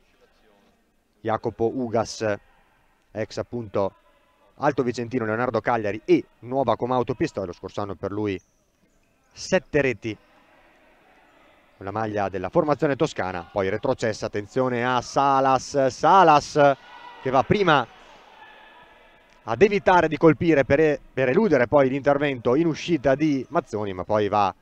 Jacopo Ugas, ex appunto Alto Vicentino, Leonardo Cagliari e nuova come autopista, lo scorso anno per lui sette reti con la maglia della formazione toscana, poi retrocessa, attenzione a Salas, Salas che va prima ad evitare di colpire per, per eludere poi l'intervento in uscita di Mazzoni, ma poi va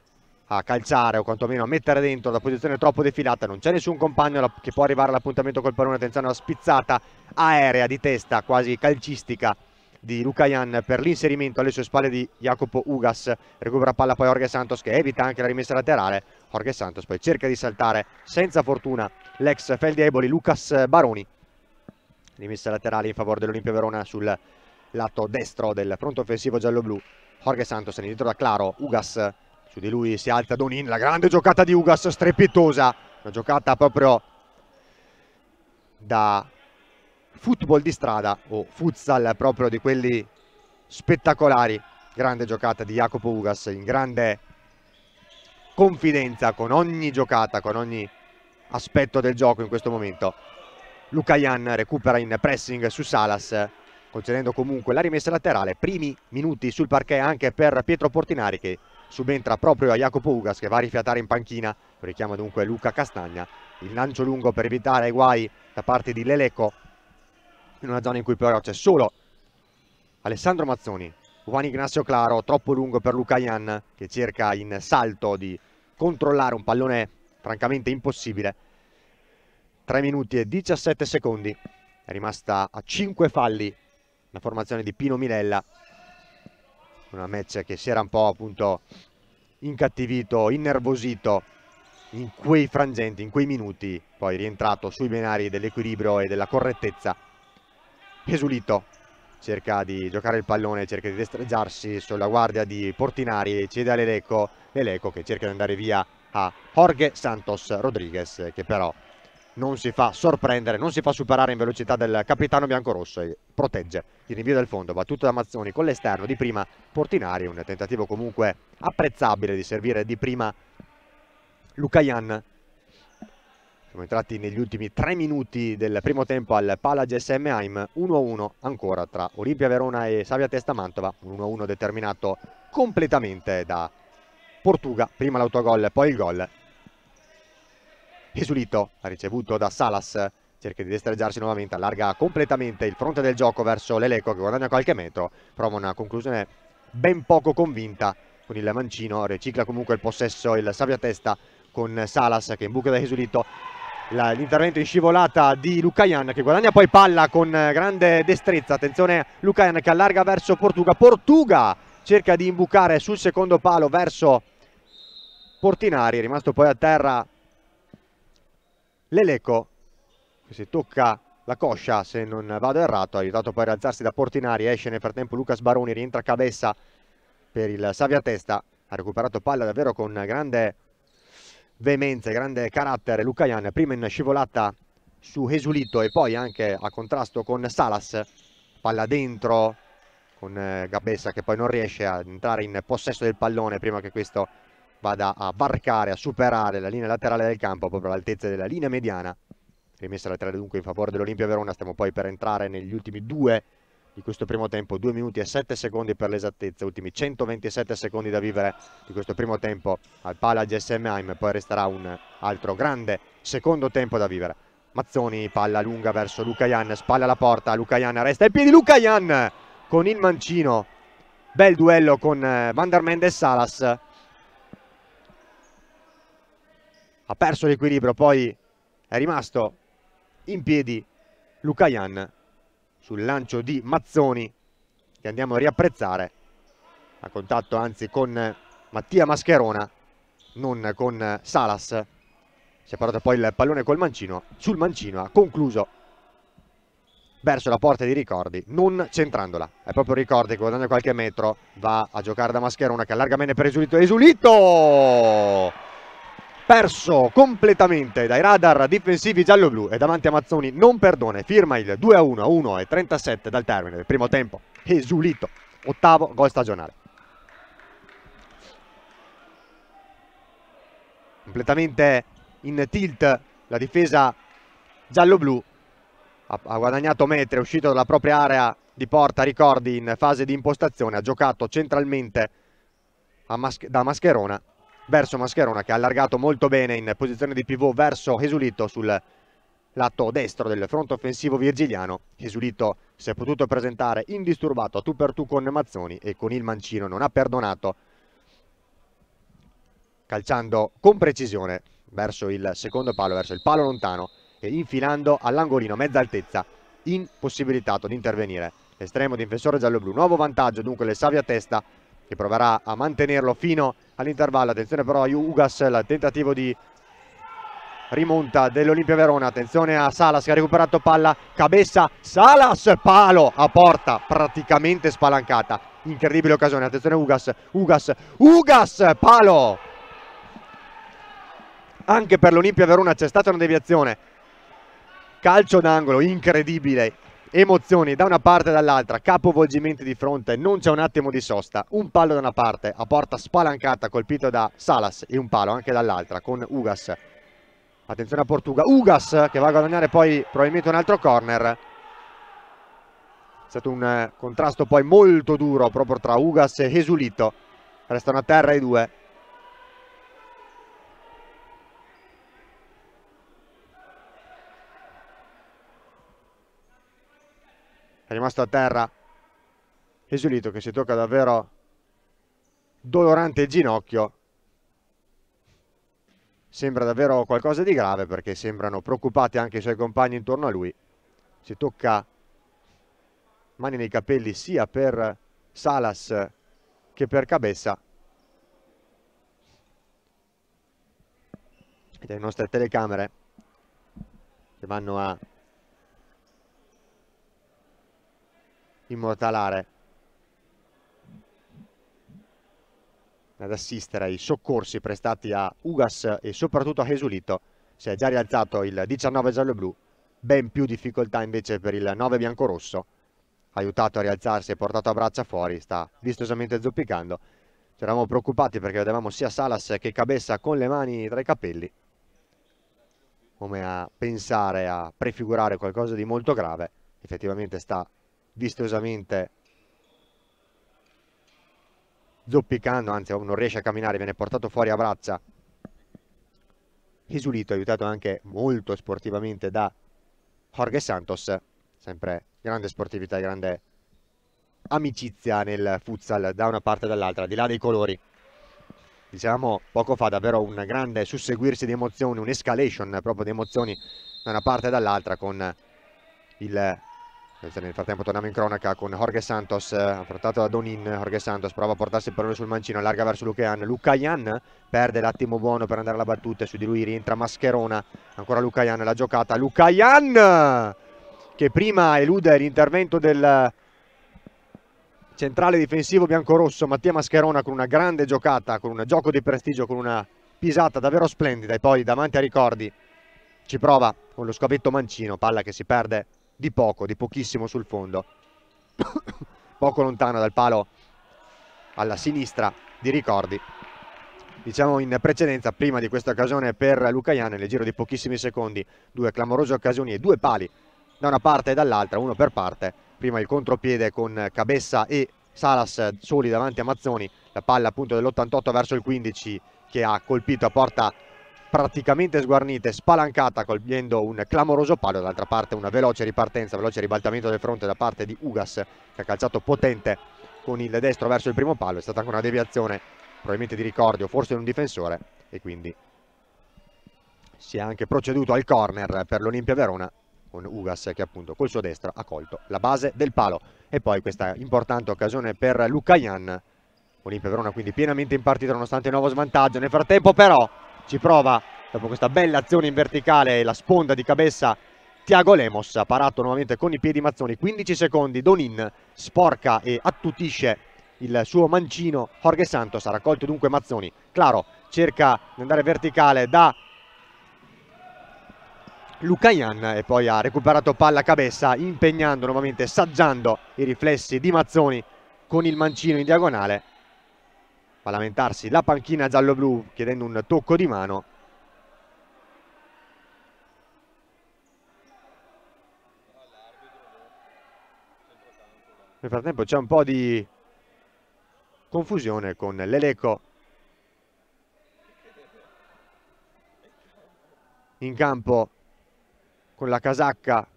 a calciare o quantomeno a mettere dentro la posizione troppo defilata, non c'è nessun compagno che può arrivare all'appuntamento col pallone, attenzione alla spizzata aerea di testa quasi calcistica di Luca Jan per l'inserimento alle sue spalle di Jacopo Ugas, recupera palla poi Jorge Santos che evita anche la rimessa laterale, Jorge Santos poi cerca di saltare senza fortuna l'ex Eboli, Lucas Baroni, rimessa laterale in favore dell'Olimpia Verona sul lato destro del fronte offensivo giallo-blu, Jorge Santos all'indietro da Claro, Ugas su di lui si alza Donin, la grande giocata di Ugas, strepitosa, una giocata proprio da football di strada o futsal proprio di quelli spettacolari. Grande giocata di Jacopo Ugas in grande confidenza con ogni giocata, con ogni aspetto del gioco in questo momento. Luca Lucayan recupera in pressing su Salas, concedendo comunque la rimessa laterale. Primi minuti sul parquet anche per Pietro Portinari che subentra proprio a Jacopo Ugas che va a rifiatare in panchina, richiama dunque Luca Castagna, il lancio lungo per evitare i guai da parte di Leleco in una zona in cui però c'è solo Alessandro Mazzoni, Juan Ignacio Claro, troppo lungo per Luca Ian che cerca in salto di controllare un pallone francamente impossibile. 3 minuti e 17 secondi, è rimasta a 5 falli la formazione di Pino Milella, una match che si era un po' appunto incattivito, innervosito in quei frangenti, in quei minuti, poi rientrato sui binari dell'equilibrio e della correttezza. Esulito cerca di giocare il pallone, cerca di destreggiarsi sulla guardia di Portinari, cede all'Eleco, l'Eleco che cerca di andare via a Jorge Santos Rodriguez che però non si fa sorprendere, non si fa superare in velocità del capitano biancorosso e protegge il rinvio del fondo, battuto da Mazzoni con l'esterno di prima Portinari, un tentativo comunque apprezzabile di servire di prima Lucaian. Siamo entrati negli ultimi tre minuti del primo tempo al Palace SM Heim, 1-1 ancora tra Olimpia Verona e Savia Testa Mantova, un 1-1 determinato completamente da Portuga, prima l'autogol, poi il gol Esulito ha ricevuto da Salas, cerca di destreggiarsi nuovamente, allarga completamente il fronte del gioco verso l'Eleco che guadagna qualche metro, prova una conclusione ben poco convinta con il mancino, ricicla comunque il possesso il Saviatesta con Salas che imbuca da Esulito l'intervento in scivolata di Lucayan che guadagna poi palla con grande destrezza attenzione Lucayan che allarga verso Portuga Portuga cerca di imbucare sul secondo palo verso Portinari rimasto poi a terra Leleco che si tocca la coscia se non vado errato, aiutato poi a rialzarsi da Portinari, esce nel frattempo Lucas Baroni, rientra cabessa per il Savia Testa, ha recuperato palla davvero con grande veemenza, grande carattere Luca Ian, prima in scivolata su Esulito e poi anche a contrasto con Salas, palla dentro con eh, Gabessa che poi non riesce ad entrare in possesso del pallone prima che questo vada a varcare, a superare la linea laterale del campo proprio all'altezza della linea mediana. Rimessa laterale dunque in favore dell'Olimpia Verona, stiamo poi per entrare negli ultimi due di questo primo tempo, 2 minuti e 7 secondi per l'esattezza, ultimi 127 secondi da vivere di questo primo tempo al pala GSM Haim, poi resterà un altro grande secondo tempo da vivere. Mazzoni, palla lunga verso Lucayan, spalla alla porta, Lucayan resta in piedi, Lucayan con il mancino, bel duello con eh, Van der Mende e Salas, ha perso l'equilibrio, poi è rimasto in piedi Lucayan sul lancio di Mazzoni che andiamo a riapprezzare a contatto anzi con Mattia Mascherona non con Salas si è parato poi il pallone col mancino sul mancino ha concluso verso la porta di Ricordi non centrandola è proprio Ricordi che guadagna qualche metro va a giocare da Mascherona che allarga bene per Esulito Esulito perso completamente dai radar difensivi giallo-blu e davanti a Mazzoni non perdone, firma il 2-1 a 1 e 37 dal termine del primo tempo, esulito, ottavo gol stagionale. Completamente in tilt la difesa giallo-blu, ha guadagnato metri, è uscito dalla propria area di porta, ricordi, in fase di impostazione, ha giocato centralmente masch da mascherona verso Mascherona che ha allargato molto bene in posizione di pivot verso Esulito sul lato destro del fronte offensivo virgiliano. Esulito si è potuto presentare indisturbato a tu per tu con Mazzoni e con il mancino non ha perdonato calciando con precisione verso il secondo palo, verso il palo lontano e infilando all'angolino mezza altezza impossibilitato di intervenire. Estremo difensore giallo-blu, nuovo vantaggio dunque le Savia a testa che proverà a mantenerlo fino all'intervallo. Attenzione però a Ugas, il tentativo di rimonta dell'Olimpia Verona. Attenzione a Salas che ha recuperato palla. Cabessa, Salas, palo a porta praticamente spalancata. Incredibile occasione. Attenzione Ugas, Ugas, Ugas, palo. Anche per l'Olimpia Verona c'è stata una deviazione. Calcio d'angolo incredibile Emozioni da una parte e dall'altra, capovolgimenti di fronte, non c'è un attimo di sosta, un palo da una parte a porta spalancata colpito da Salas e un palo anche dall'altra con Ugas. Attenzione a Portuga, Ugas che va a guadagnare poi probabilmente un altro corner. È stato un eh, contrasto poi molto duro proprio tra Ugas e Esulito. Restano a terra i due. è rimasto a terra Esulito che si tocca davvero dolorante il ginocchio sembra davvero qualcosa di grave perché sembrano preoccupati anche i suoi compagni intorno a lui si tocca mani nei capelli sia per Salas che per Cabessa e le nostre telecamere che vanno a immortalare ad assistere ai soccorsi prestati a Ugas e soprattutto a Jesulito si è già rialzato il 19 giallo-blu ben più difficoltà invece per il 9 bianco-rosso aiutato a rialzarsi e portato a braccia fuori sta vistosamente zoppicando ci eravamo preoccupati perché vedevamo sia Salas che Cabessa con le mani tra i capelli come a pensare a prefigurare qualcosa di molto grave effettivamente sta vistosamente zoppicando, anzi non riesce a camminare, viene portato fuori a braccia. Isulito, aiutato anche molto sportivamente da Jorge Santos, sempre grande sportività, e grande amicizia nel futsal da una parte e dall'altra, di là dei colori. Dicevamo poco fa davvero un grande susseguirsi di emozioni, un'escalation proprio di emozioni da una parte e dall'altra con il cioè, nel frattempo torniamo in cronaca con Jorge Santos, eh, affrontato da Donin. Jorge Santos prova a portarsi il pallone sul mancino, allarga verso Lucayan. Lucayan perde l'attimo buono per andare alla battuta, su di lui rientra Mascherona. Ancora Lucayan, la giocata. Lucayan che prima elude l'intervento del centrale difensivo biancorosso Mattia Mascherona con una grande giocata, con un gioco di prestigio, con una pisata davvero splendida e poi davanti a ricordi ci prova con lo scopetto mancino, palla che si perde di poco, di pochissimo sul fondo. poco lontano dal palo alla sinistra di Ricordi. Diciamo in precedenza, prima di questa occasione per Luca Ianne, nel giro di pochissimi secondi, due clamorose occasioni e due pali da una parte e dall'altra, uno per parte. Prima il contropiede con Cabessa e Salas soli davanti a Mazzoni, la palla appunto dell'88 verso il 15 che ha colpito a porta praticamente sguarnite, e spalancata colpiendo un clamoroso palo, d'altra parte una veloce ripartenza, veloce ribaltamento del fronte da parte di Ugas che ha calciato potente con il destro verso il primo palo, è stata anche una deviazione probabilmente di ricordo, forse di un difensore e quindi si è anche proceduto al corner per l'Olimpia Verona con Ugas che appunto col suo destro ha colto la base del palo e poi questa importante occasione per Luca Ian Olimpia Verona quindi pienamente in partita nonostante il nuovo svantaggio nel frattempo però ci prova dopo questa bella azione in verticale la sponda di Cabessa Tiago Lemos ha parato nuovamente con i piedi Mazzoni 15 secondi Donin sporca e attutisce il suo mancino Jorge Santos ha raccolto dunque Mazzoni Claro cerca di andare verticale da Lucayan e poi ha recuperato palla Cabessa impegnando nuovamente saggiando i riflessi di Mazzoni con il mancino in diagonale fa lamentarsi la panchina giallo-blu chiedendo un tocco di mano nel frattempo c'è un po' di confusione con l'Eleco in campo con la casacca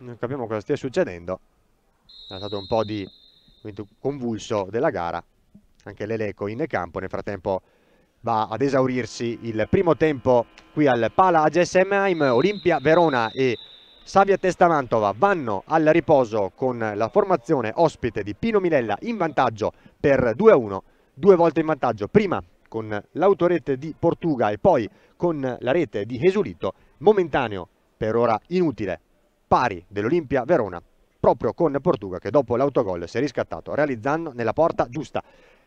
non capiamo cosa stia succedendo. È stato un po' di convulso della gara, anche l'Eleco in campo, nel frattempo va ad esaurirsi il primo tempo qui al Pala a Gessemheim Olimpia Verona e Savia Testamantova vanno al riposo con la formazione ospite di Pino Milella in vantaggio per 2-1, due volte in vantaggio, prima con l'autorete di Portuga e poi con la rete di Esulito, momentaneo, per ora inutile, pari dell'Olimpia Verona proprio con Portuga che dopo l'autogol si è riscattato realizzando nella porta giusta.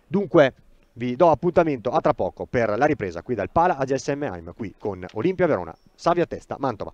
Dunque vi do appuntamento a tra poco per la ripresa qui dal Pala a GSM Aim qui con Olimpia Verona, Savia Testa, Mantova.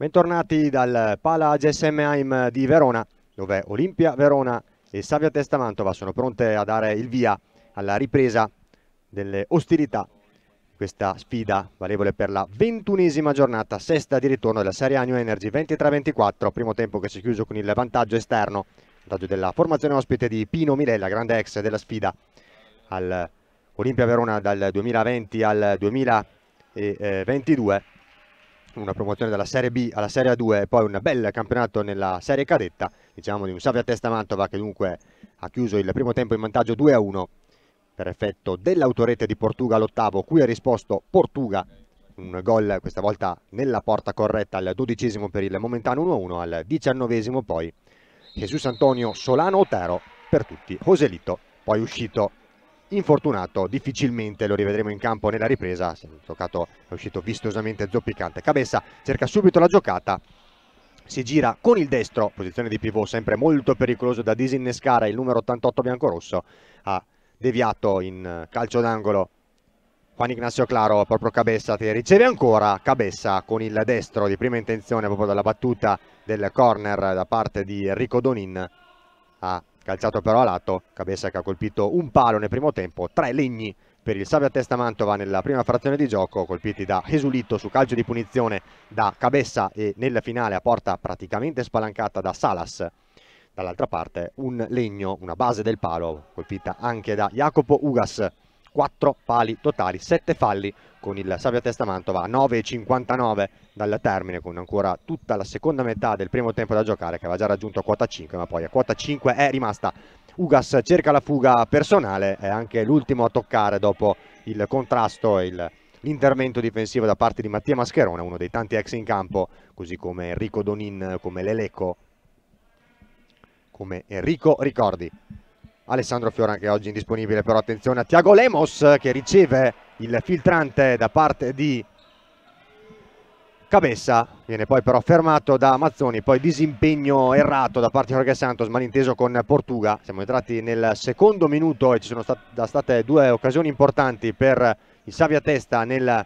Bentornati dal Pala GSM di Verona, dove Olimpia Verona e Savia Testamantova sono pronte a dare il via alla ripresa delle ostilità. Questa sfida valevole per la ventunesima giornata, sesta di ritorno della Serie A New Energy 23-24, primo tempo che si è chiuso con il vantaggio esterno, vantaggio della formazione ospite di Pino Milella, grande ex della sfida al Olimpia Verona dal 2020 al 2022 una promozione dalla Serie B alla Serie A2 e poi un bel campionato nella Serie Cadetta, diciamo di un Savia Testa Mantova che dunque ha chiuso il primo tempo in vantaggio 2-1 per effetto dell'autorete di Portuga all'ottavo, qui ha risposto Portuga, un gol questa volta nella porta corretta al dodicesimo per il momentaneo 1-1, al diciannovesimo poi Jesus Antonio Solano Otero per tutti, Joselito poi uscito infortunato, difficilmente lo rivedremo in campo nella ripresa, è, toccato, è uscito vistosamente zoppicante. Cabessa cerca subito la giocata, si gira con il destro, posizione di pivot sempre molto pericoloso da disinnescare il numero 88 biancorosso, ha deviato in calcio d'angolo Juan Ignacio Claro, proprio Cabessa che riceve ancora Cabessa con il destro di prima intenzione proprio dalla battuta del corner da parte di Enrico Donin ha calciato però a lato, Cabessa che ha colpito un palo nel primo tempo, tre legni per il Savia Testa Mantova nella prima frazione di gioco, colpiti da Esulito su calcio di punizione da Cabessa e nella finale a porta praticamente spalancata da Salas. Dall'altra parte un legno, una base del palo, colpita anche da Jacopo Ugas. 4 pali totali, 7 falli con il Savia Testa Mantova 9,59 dal termine con ancora tutta la seconda metà del primo tempo da giocare che aveva già raggiunto a quota 5 ma poi a quota 5 è rimasta Ugas cerca la fuga personale è anche l'ultimo a toccare dopo il contrasto e l'intervento difensivo da parte di Mattia Mascherone uno dei tanti ex in campo così come Enrico Donin, come Leleco come Enrico Ricordi Alessandro Fiora anche oggi indisponibile, però attenzione a Tiago Lemos che riceve il filtrante da parte di Cabessa, viene poi però fermato da Mazzoni, poi disimpegno errato da parte di Jorge Santos, malinteso con Portuga. Siamo entrati nel secondo minuto e ci sono state, state due occasioni importanti per il Savia Testa nel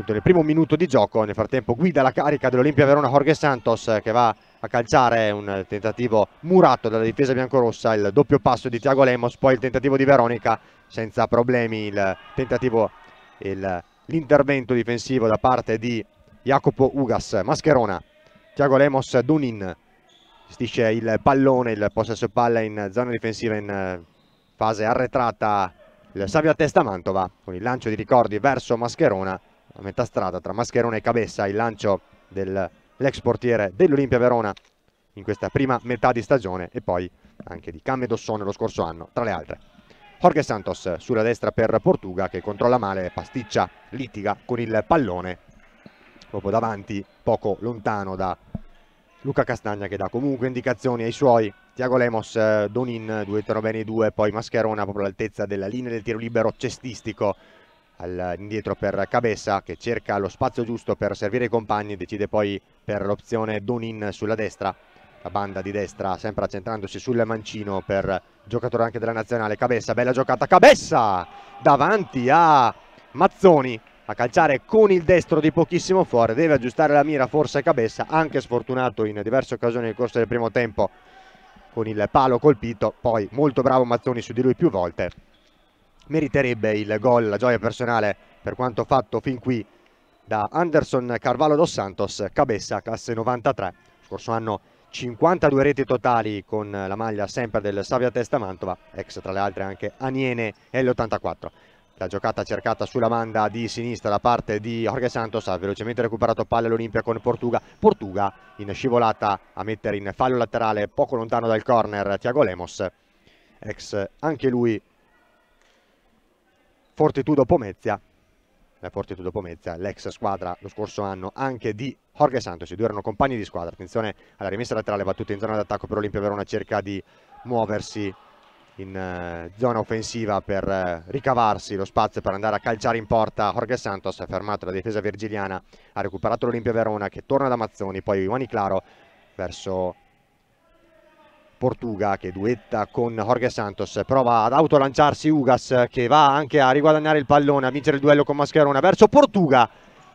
appunto nel primo minuto di gioco nel frattempo guida la carica dell'Olimpia Verona Jorge Santos eh, che va a calciare un tentativo murato dalla difesa biancorossa il doppio passo di Tiago Lemos poi il tentativo di Veronica senza problemi il tentativo l'intervento difensivo da parte di Jacopo Ugas Mascherona Tiago Lemos Dunin gestisce il pallone il possesso palla in zona difensiva in fase arretrata il Savio a testa Mantova con il lancio di ricordi verso Mascherona a metà strada tra Mascherone e Cabessa il lancio dell'ex portiere dell'Olimpia Verona in questa prima metà di stagione e poi anche di Cam Dossone lo scorso anno, tra le altre. Jorge Santos sulla destra per Portuga che controlla male, pasticcia, litiga con il pallone proprio davanti, poco lontano da Luca Castagna che dà comunque indicazioni ai suoi. Tiago Lemos, eh, Donin, duettano bene i due, poi Mascherona proprio all'altezza della linea del tiro libero cestistico al, indietro per Cabessa che cerca lo spazio giusto per servire i compagni, decide poi per l'opzione Donin sulla destra, la banda di destra sempre accentrandosi sul mancino per giocatore anche della nazionale, Cabessa, bella giocata, Cabessa davanti a Mazzoni a calciare con il destro di pochissimo fuori, deve aggiustare la mira forse Cabessa, anche sfortunato in diverse occasioni nel corso del primo tempo con il palo colpito, poi molto bravo Mazzoni su di lui più volte meriterebbe il gol, la gioia personale per quanto fatto fin qui da Anderson Carvalho dos Santos, Cabessa, classe 93, scorso anno 52 reti totali con la maglia sempre del Savia Testa Mantova, ex tra le altre anche Aniene L84. La giocata cercata sulla banda di sinistra da parte di Jorge Santos ha velocemente recuperato palle all'Olimpia con Portuga. Portuga in scivolata a mettere in fallo laterale poco lontano dal corner Tiago Lemos, ex anche lui Fortitudo Pomezia, la Fortitudo Pomezia, l'ex squadra lo scorso anno anche di Jorge Santos, i due erano compagni di squadra, attenzione alla rimessa laterale battuta in zona d'attacco per Olimpia Verona cerca di muoversi in eh, zona offensiva per eh, ricavarsi lo spazio per andare a calciare in porta Jorge Santos, ha fermato la difesa virgiliana, ha recuperato l'Olimpia Verona che torna da Mazzoni, poi Ivani Claro verso Portuga che duetta con Jorge Santos prova ad autolanciarsi Ugas che va anche a riguadagnare il pallone a vincere il duello con Mascherona verso Portuga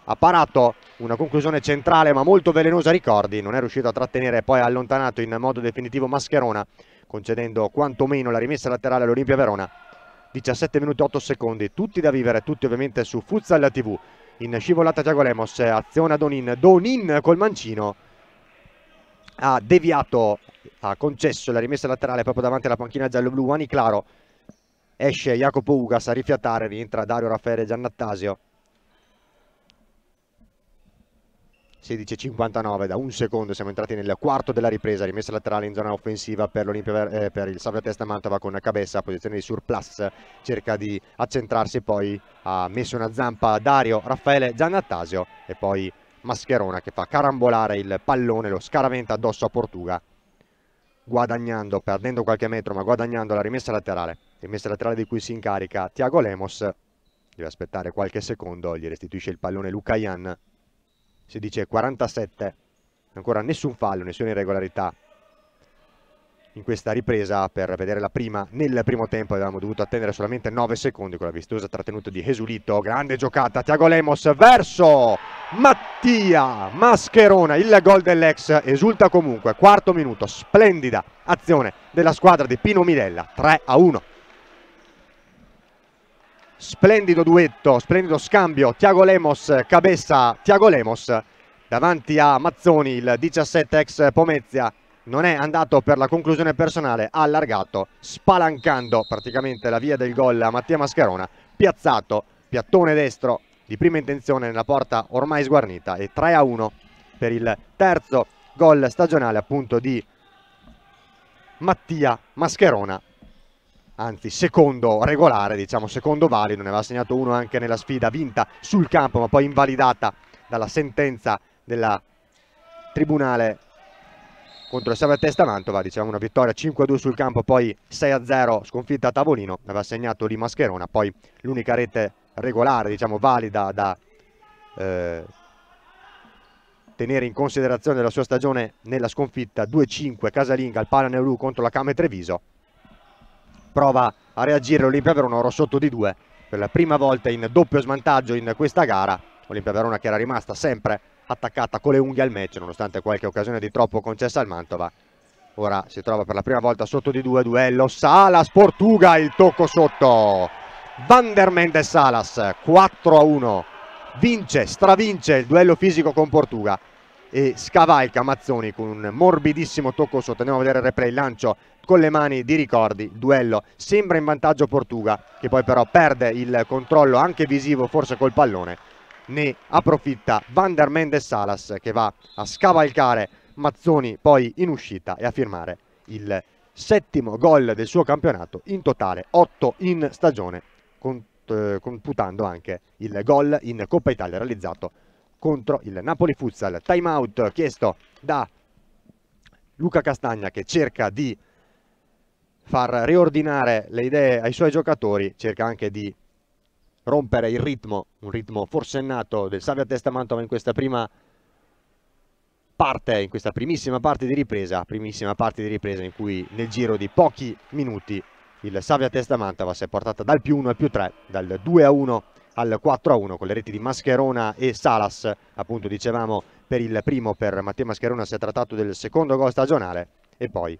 ha parato una conclusione centrale ma molto velenosa ricordi non è riuscito a trattenere e poi ha allontanato in modo definitivo Mascherona concedendo quantomeno la rimessa laterale all'Olimpia Verona 17 minuti 8 secondi tutti da vivere tutti ovviamente su Futsal TV in scivolata Giacolemos azione a Donin Donin col mancino ha deviato, ha concesso la rimessa laterale proprio davanti alla panchina giallo-blu, Claro, esce Jacopo Ugas a rifiatare, rientra Dario Raffaele Giannattasio. 16.59 da un secondo siamo entrati nel quarto della ripresa rimessa laterale in zona offensiva per, eh, per il salvatesta Mantova con Cabessa posizione di surplus cerca di accentrarsi poi ha messo una zampa Dario Raffaele Giannattasio e poi Mascherona che fa carambolare il pallone, lo scaraventa addosso a Portuga, guadagnando, perdendo qualche metro, ma guadagnando la rimessa laterale. Rimessa laterale di cui si incarica Tiago Lemos. Deve aspettare qualche secondo, gli restituisce il pallone Luca Ian. Si dice 47, ancora nessun fallo, nessuna irregolarità in questa ripresa per vedere la prima. Nel primo tempo avevamo dovuto attendere solamente 9 secondi con la vistosa trattenuta di Esulito. Grande giocata, Tiago Lemos verso Mattia Mascherona. Il gol dell'ex esulta comunque. Quarto minuto, splendida azione della squadra di Pino Midella 3 a 1. Splendido duetto, splendido scambio, Tiago Lemos, Cabessa, Tiago Lemos davanti a Mazzoni, il 17 ex Pomezia non è andato per la conclusione personale, ha allargato, spalancando praticamente la via del gol a Mattia Mascherona, piazzato, piattone destro di prima intenzione nella porta ormai sguarnita e 3 a 1 per il terzo gol stagionale appunto di Mattia Mascherona anzi secondo regolare, diciamo secondo valido, ne aveva segnato uno anche nella sfida vinta sul campo ma poi invalidata dalla sentenza della Tribunale contro il Serve Testa Mantova, diciamo una vittoria 5-2 sul campo, poi 6-0 sconfitta a tavolino, aveva segnato lì Mascherona, poi l'unica rete regolare, diciamo valida da eh, tenere in considerazione la sua stagione nella sconfitta 2-5 casalinga al Paraneu contro la Came Treviso. Prova a reagire l'Olimpia Verona, oro sotto di 2 per la prima volta in doppio svantaggio in questa gara. Olimpia Verona che era rimasta sempre attaccata con le unghie al match nonostante qualche occasione di troppo concessa al Mantova ora si trova per la prima volta sotto di due duello Salas Portuga il tocco sotto Vandermende Salas 4 a 1 vince, stravince il duello fisico con Portuga e scavalca Mazzoni con un morbidissimo tocco sotto. Andiamo a vedere il replay, lancio con le mani di ricordi, duello, sembra in vantaggio Portuga che poi però perde il controllo anche visivo forse col pallone ne approfitta Van der Mende Salas che va a scavalcare Mazzoni poi in uscita e a firmare il settimo gol del suo campionato, in totale 8 in stagione, eh, computando anche il gol in Coppa Italia realizzato contro il Napoli Futsal. Time out chiesto da Luca Castagna che cerca di far riordinare le idee ai suoi giocatori, cerca anche di rompere il ritmo, un ritmo forsennato del Savia Testa Mantova in questa prima parte, in questa primissima parte di ripresa, primissima parte di ripresa in cui nel giro di pochi minuti il Savia Testa Mantova si è portata dal più 1 al più 3, dal 2 a 1 al 4 a 1 con le reti di Mascherona e Salas, appunto dicevamo per il primo per Matteo Mascherona si è trattato del secondo gol stagionale e poi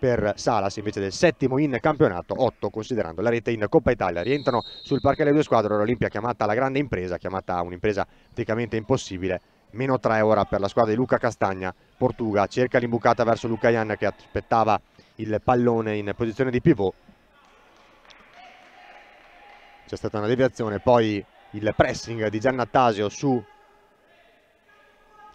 per Salas invece del settimo in campionato, 8 considerando la rete in Coppa Italia. Rientrano sul parco le due squadre, l'Olimpia chiamata la grande impresa, chiamata un'impresa praticamente impossibile, meno 3 ora per la squadra di Luca Castagna, Portuga cerca l'imbucata verso Luca Ian che aspettava il pallone in posizione di pivot. C'è stata una deviazione, poi il pressing di Giannattasio su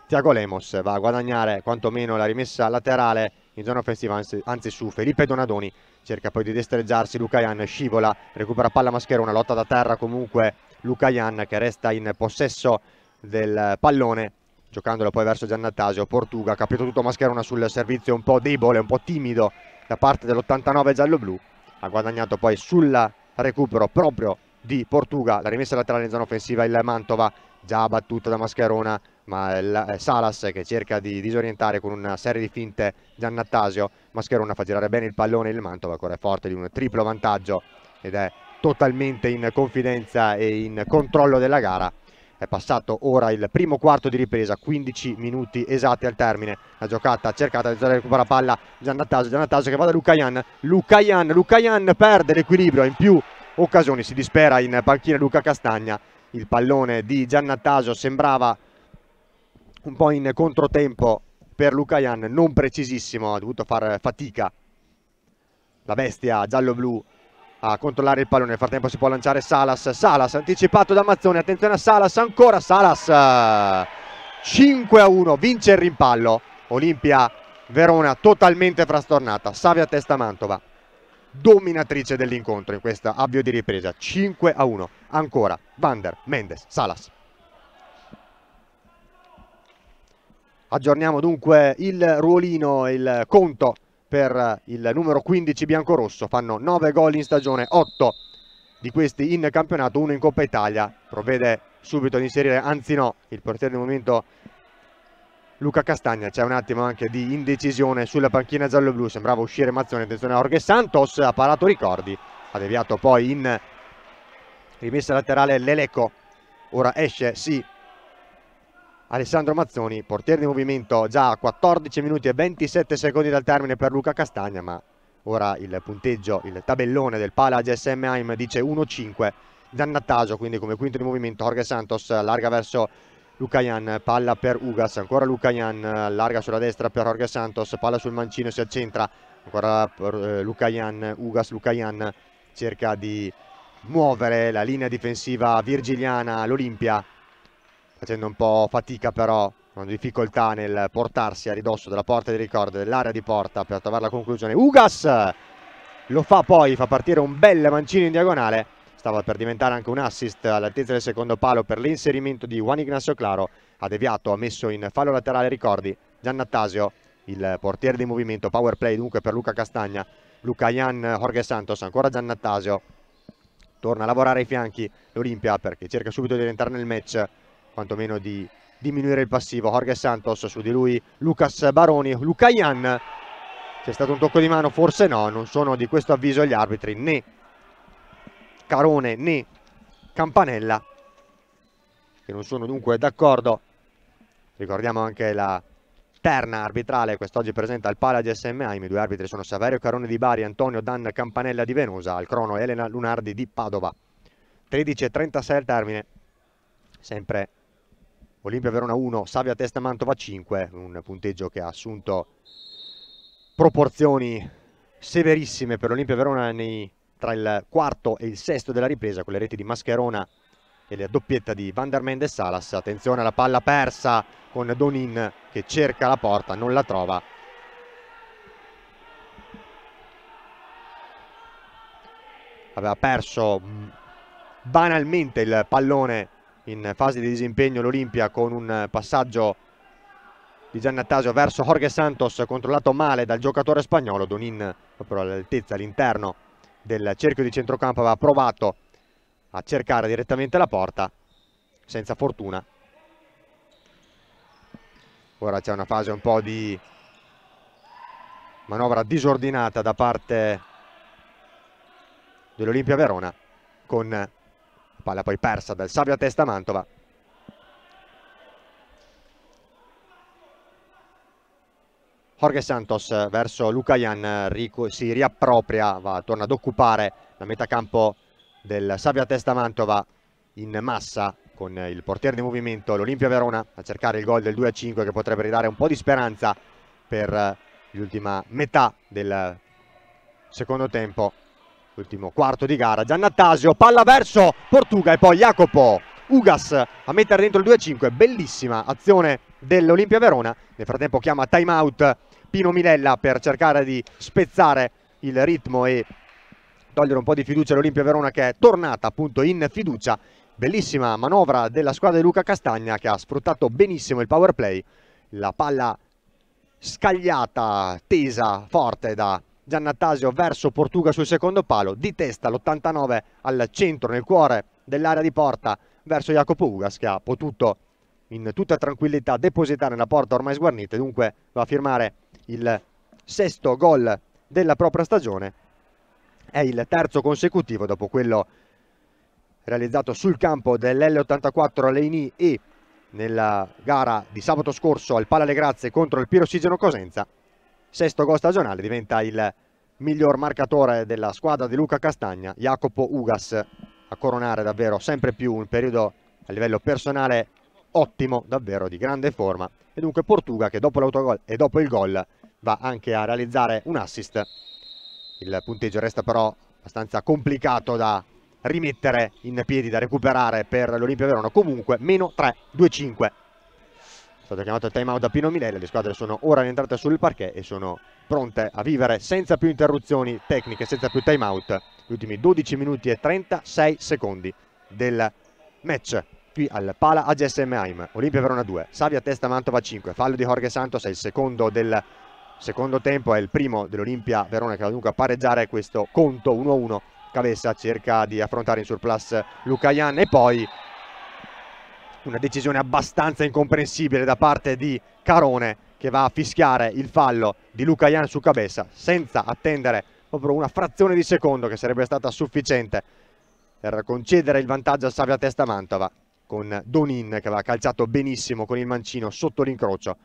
Tiago Lemos va a guadagnare quantomeno la rimessa laterale in zona offensiva, anzi, su Felipe Donadoni, cerca poi di destreggiarsi, Lucayan scivola, recupera palla Mascherona, lotta da terra comunque Lucayan che resta in possesso del pallone, giocandolo poi verso Giannattasio, Portuga, ha capito tutto Mascherona sul servizio un po' debole, un po' timido da parte dell'89 giallo-blu, ha guadagnato poi sul recupero proprio di Portuga, la rimessa laterale in zona offensiva il Mantova, già battuta da Mascherona, ma è Salas che cerca di disorientare con una serie di finte Giannattasio, Mascherona fa girare bene il pallone, il Mantova ancora è forte di un triplo vantaggio ed è totalmente in confidenza e in controllo della gara. È passato ora il primo quarto di ripresa, 15 minuti esatti al termine. La giocata cercata di recuperare la palla Giannattasio, Giannattasio che va da Lucayan, Lucayan, Lucayan perde l'equilibrio in più occasioni, si dispera in panchina Luca Castagna. Il pallone di Giannattasio sembrava un po' in controtempo per Lukayan, non precisissimo, ha dovuto fare fatica la bestia giallo-blu a controllare il pallone, nel frattempo si può lanciare Salas, Salas anticipato da Mazzone, attenzione a Salas, ancora Salas, 5 a 1, vince il rimpallo, Olimpia Verona totalmente frastornata, Savia testa Mantova, dominatrice dell'incontro in questo avvio di ripresa, 5 a 1, ancora Vander, Mendes, Salas. Aggiorniamo dunque il ruolino il conto per il numero 15 biancorosso. Fanno 9 gol in stagione, 8 di questi in campionato, 1 in Coppa Italia. Provvede subito ad inserire, anzi no, il portiere del momento Luca Castagna. C'è un attimo anche di indecisione sulla panchina giallo-blu. Sembrava uscire Mazzone, attenzione a Jorge Santos, ha parato ricordi. Ha deviato poi in rimessa laterale Leleco. Ora esce, sì, Alessandro Mazzoni, portiere di movimento già a 14 minuti e 27 secondi dal termine per Luca Castagna, ma ora il punteggio, il tabellone del pala GSM Aim dice 1-5, Zannattaggio quindi come quinto di movimento Jorge Santos larga verso Lucayan, palla per Ugas, ancora Lucayan, larga sulla destra per Jorge Santos, palla sul mancino, si accentra, ancora eh, Lucayan, Ugas, Lucayan cerca di muovere la linea difensiva virgiliana, l'Olimpia facendo un po' fatica però, con difficoltà nel portarsi a ridosso della porta di ricordo, dell'area di porta per trovare la conclusione. Ugas lo fa poi, fa partire un bel mancino in diagonale, stava per diventare anche un assist all'altezza del secondo palo per l'inserimento di Juan Ignacio Claro, ha deviato, ha messo in fallo laterale ricordi Giannattasio, il portiere di movimento, power play dunque per Luca Castagna, Luca Ian Jorge Santos, ancora Giannattasio, torna a lavorare ai fianchi l'Olimpia perché cerca subito di entrare nel match quantomeno di diminuire il passivo. Jorge Santos su di lui, Lucas Baroni, Luca Ian. C'è stato un tocco di mano? Forse no, non sono di questo avviso gli arbitri né Carone né Campanella che non sono dunque d'accordo. Ricordiamo anche la terna arbitrale quest'oggi presenta il Pala di SMA. I miei due arbitri sono Saverio Carone di Bari, Antonio Dan Campanella di Venosa, al crono Elena Lunardi di Padova. 13.36 al termine, sempre Olimpia Verona 1, Savia Testa Mantova 5, un punteggio che ha assunto proporzioni severissime per l'Olimpia Verona nei, tra il quarto e il sesto della ripresa con le reti di Mascherona e la doppietta di Vandermend e Salas. Attenzione alla palla persa con Donin che cerca la porta, non la trova. Aveva perso mm, banalmente il pallone in fase di disimpegno l'Olimpia con un passaggio di Giannattasio verso Jorge Santos controllato male dal giocatore spagnolo Donin proprio all'altezza all'interno del cerchio di centrocampo aveva provato a cercare direttamente la porta senza fortuna ora c'è una fase un po' di manovra disordinata da parte dell'Olimpia Verona con palla poi persa dal Savio a testa Mantova Jorge Santos verso Lucayan si riappropria, va, torna ad occupare la metà campo del Savia Testa Mantova in massa con il portiere di movimento l'Olimpia Verona a cercare il gol del 2-5 che potrebbe ridare un po' di speranza per l'ultima metà del secondo tempo Ultimo quarto di gara, Giannattasio, palla verso Portuga e poi Jacopo Ugas a mettere dentro il 2-5, bellissima azione dell'Olimpia Verona, nel frattempo chiama time out Pino Milella per cercare di spezzare il ritmo e togliere un po' di fiducia all'Olimpia Verona che è tornata appunto in fiducia, bellissima manovra della squadra di Luca Castagna che ha sfruttato benissimo il power play, la palla scagliata, tesa, forte da Giannattasio verso Portuga sul secondo palo, di testa l'89 al centro, nel cuore dell'area di porta verso Jacopo Ugas che ha potuto in tutta tranquillità depositare la porta ormai sguarnita e dunque va a firmare il sesto gol della propria stagione. È il terzo consecutivo dopo quello realizzato sul campo dell'L84 Leini e nella gara di sabato scorso al Palale Le Grazie contro il Pirosigeno Cosenza sesto gol stagionale, diventa il miglior marcatore della squadra di Luca Castagna, Jacopo Ugas, a coronare davvero sempre più un periodo a livello personale ottimo, davvero di grande forma. E dunque Portuga che dopo l'autogol e dopo il gol va anche a realizzare un assist. Il punteggio resta però abbastanza complicato da rimettere in piedi, da recuperare per l'Olimpia Verona. Comunque meno 3-2-5 è stato chiamato il time out da Pino Minelli, le squadre sono ora rientrate sul parquet e sono pronte a vivere senza più interruzioni tecniche, senza più time out, gli ultimi 12 minuti e 36 secondi del match qui al Pala AGSM Aim, Olimpia Verona 2, Savia testa Mantova 5, fallo di Jorge Santos è il secondo del secondo tempo, è il primo dell'Olimpia Verona che va dunque a pareggiare questo conto 1-1, Cavessa cerca di affrontare in surplus Lucayan e poi una decisione abbastanza incomprensibile da parte di Carone che va a fischiare il fallo di Luca Jan su Cabessa senza attendere proprio una frazione di secondo che sarebbe stata sufficiente per concedere il vantaggio a Savia Testa Mantova con Donin che aveva calciato benissimo con il mancino sotto l'incrocio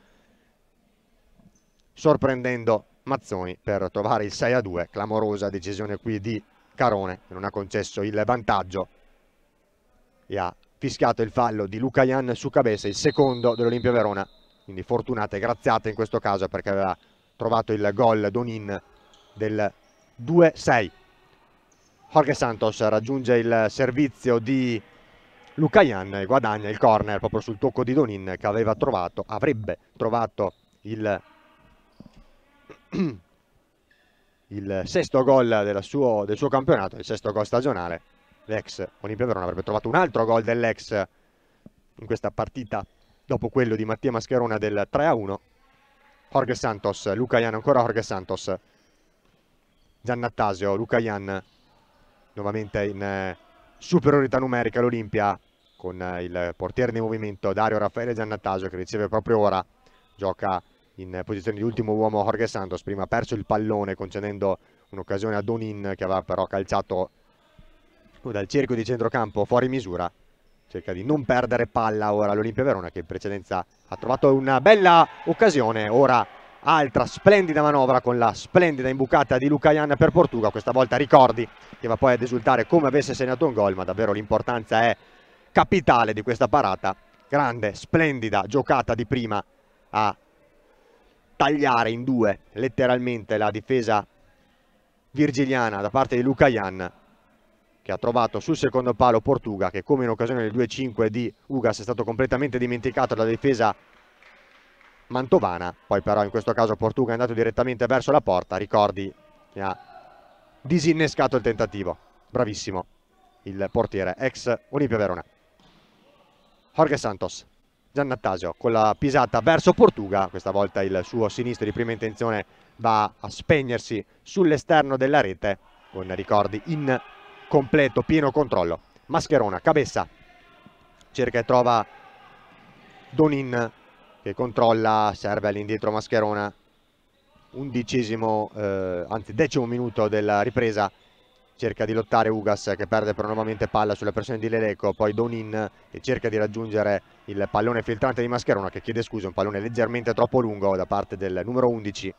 sorprendendo Mazzoni per trovare il 6 a 2 clamorosa decisione qui di Carone che non ha concesso il vantaggio e ha fischiato il fallo di Luca Ian su Cabeza, il secondo dell'Olimpia Verona. Quindi fortunata e graziata in questo caso perché aveva trovato il gol Donin del 2-6. Jorge Santos raggiunge il servizio di Luca Ian e guadagna il corner proprio sul tocco di Donin che aveva trovato, avrebbe trovato il, il sesto gol del suo campionato, il sesto gol stagionale l'ex Olimpia Verona avrebbe trovato un altro gol dell'ex in questa partita dopo quello di Mattia Mascherona del 3-1. Jorge Santos, Luca Ian, ancora Jorge Santos. Giannattasio, Luca Ian nuovamente in eh, superiorità numerica l'Olimpia con eh, il portiere di movimento Dario Raffaele Giannattasio che riceve proprio ora, gioca in posizione di ultimo uomo Jorge Santos, prima ha perso il pallone concedendo un'occasione a Donin che aveva però calciato dal cerchio di centrocampo fuori misura cerca di non perdere palla ora l'Olimpia Verona che in precedenza ha trovato una bella occasione ora altra splendida manovra con la splendida imbucata di Luca Ian per Portuga questa volta ricordi che va poi ad esultare come avesse segnato un gol ma davvero l'importanza è capitale di questa parata grande splendida giocata di prima a tagliare in due letteralmente la difesa virgiliana da parte di Luca Ian che ha trovato sul secondo palo Portuga che come in occasione del 2-5 di Ugas è stato completamente dimenticato dalla difesa mantovana, poi però in questo caso Portuga è andato direttamente verso la porta, ricordi che ha disinnescato il tentativo, bravissimo il portiere ex Olimpia Verona. Jorge Santos, Giannattasio con la pisata verso Portuga, questa volta il suo sinistro di prima intenzione va a spegnersi sull'esterno della rete con ricordi in completo, pieno controllo. Mascherona, Cabessa, cerca e trova Donin che controlla, serve all'indietro Mascherona. Undicesimo, eh, anzi decimo minuto della ripresa, cerca di lottare Ugas che perde però nuovamente palla sulla pressione di Leleco, poi Donin che cerca di raggiungere il pallone filtrante di Mascherona che chiede scusa, un pallone leggermente troppo lungo da parte del numero 11,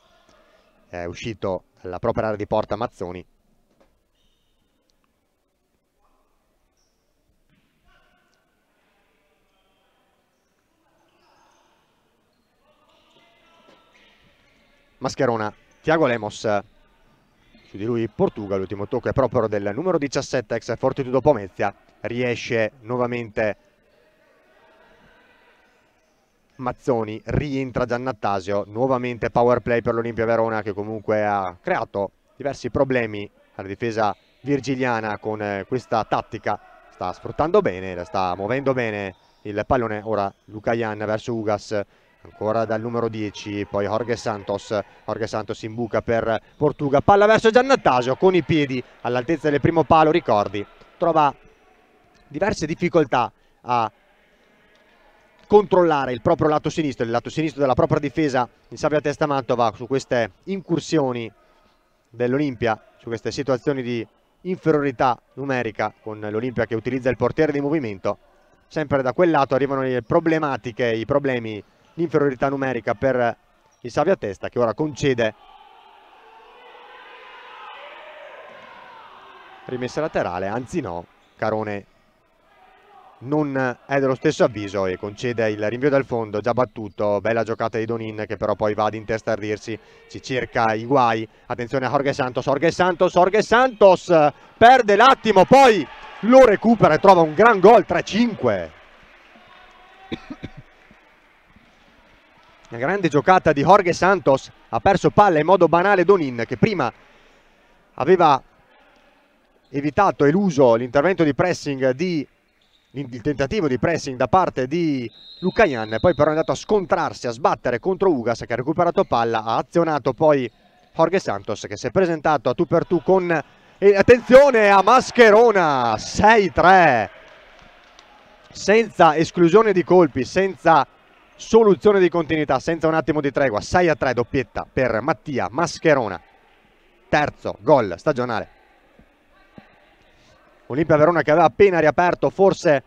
è uscito dalla propria area di porta Mazzoni Mascherona, Tiago Lemos, su di lui Portuga, l'ultimo tocco è proprio del numero 17 ex Fortitudo Pomezia, riesce nuovamente Mazzoni, rientra Giannattasio, nuovamente power play per l'Olimpia Verona che comunque ha creato diversi problemi alla difesa virgiliana con eh, questa tattica, sta sfruttando bene, la sta muovendo bene il pallone, ora Luca Ian verso Ugas, ancora dal numero 10 poi Jorge Santos Jorge Santos in buca per Portuga palla verso Giannattasio con i piedi all'altezza del primo palo ricordi trova diverse difficoltà a controllare il proprio lato sinistro il lato sinistro della propria difesa in sabbia testa Mantova su queste incursioni dell'Olimpia su queste situazioni di inferiorità numerica con l'Olimpia che utilizza il portiere di movimento sempre da quel lato arrivano le problematiche i problemi l'inferiorità numerica per il Savia Testa che ora concede rimessa laterale, anzi no, Carone non è dello stesso avviso e concede il rinvio dal fondo, già battuto, bella giocata di Donin che però poi va ad intestardirsi, ci cerca i guai, attenzione a Jorge Santos, Jorge Santos, Jorge Santos, perde l'attimo, poi lo recupera e trova un gran gol, 3-5. Una grande giocata di Jorge Santos, ha perso palla in modo banale Donin che prima aveva evitato, eluso l'intervento di pressing di il tentativo di pressing da parte di Lucayan, poi però è andato a scontrarsi, a sbattere contro Ugas che ha recuperato palla, ha azionato poi Jorge Santos che si è presentato a tu per tu con... E attenzione a Mascherona, 6-3, senza esclusione di colpi, senza soluzione di continuità senza un attimo di tregua 6 a 3 doppietta per Mattia Mascherona terzo gol stagionale Olimpia Verona che aveva appena riaperto forse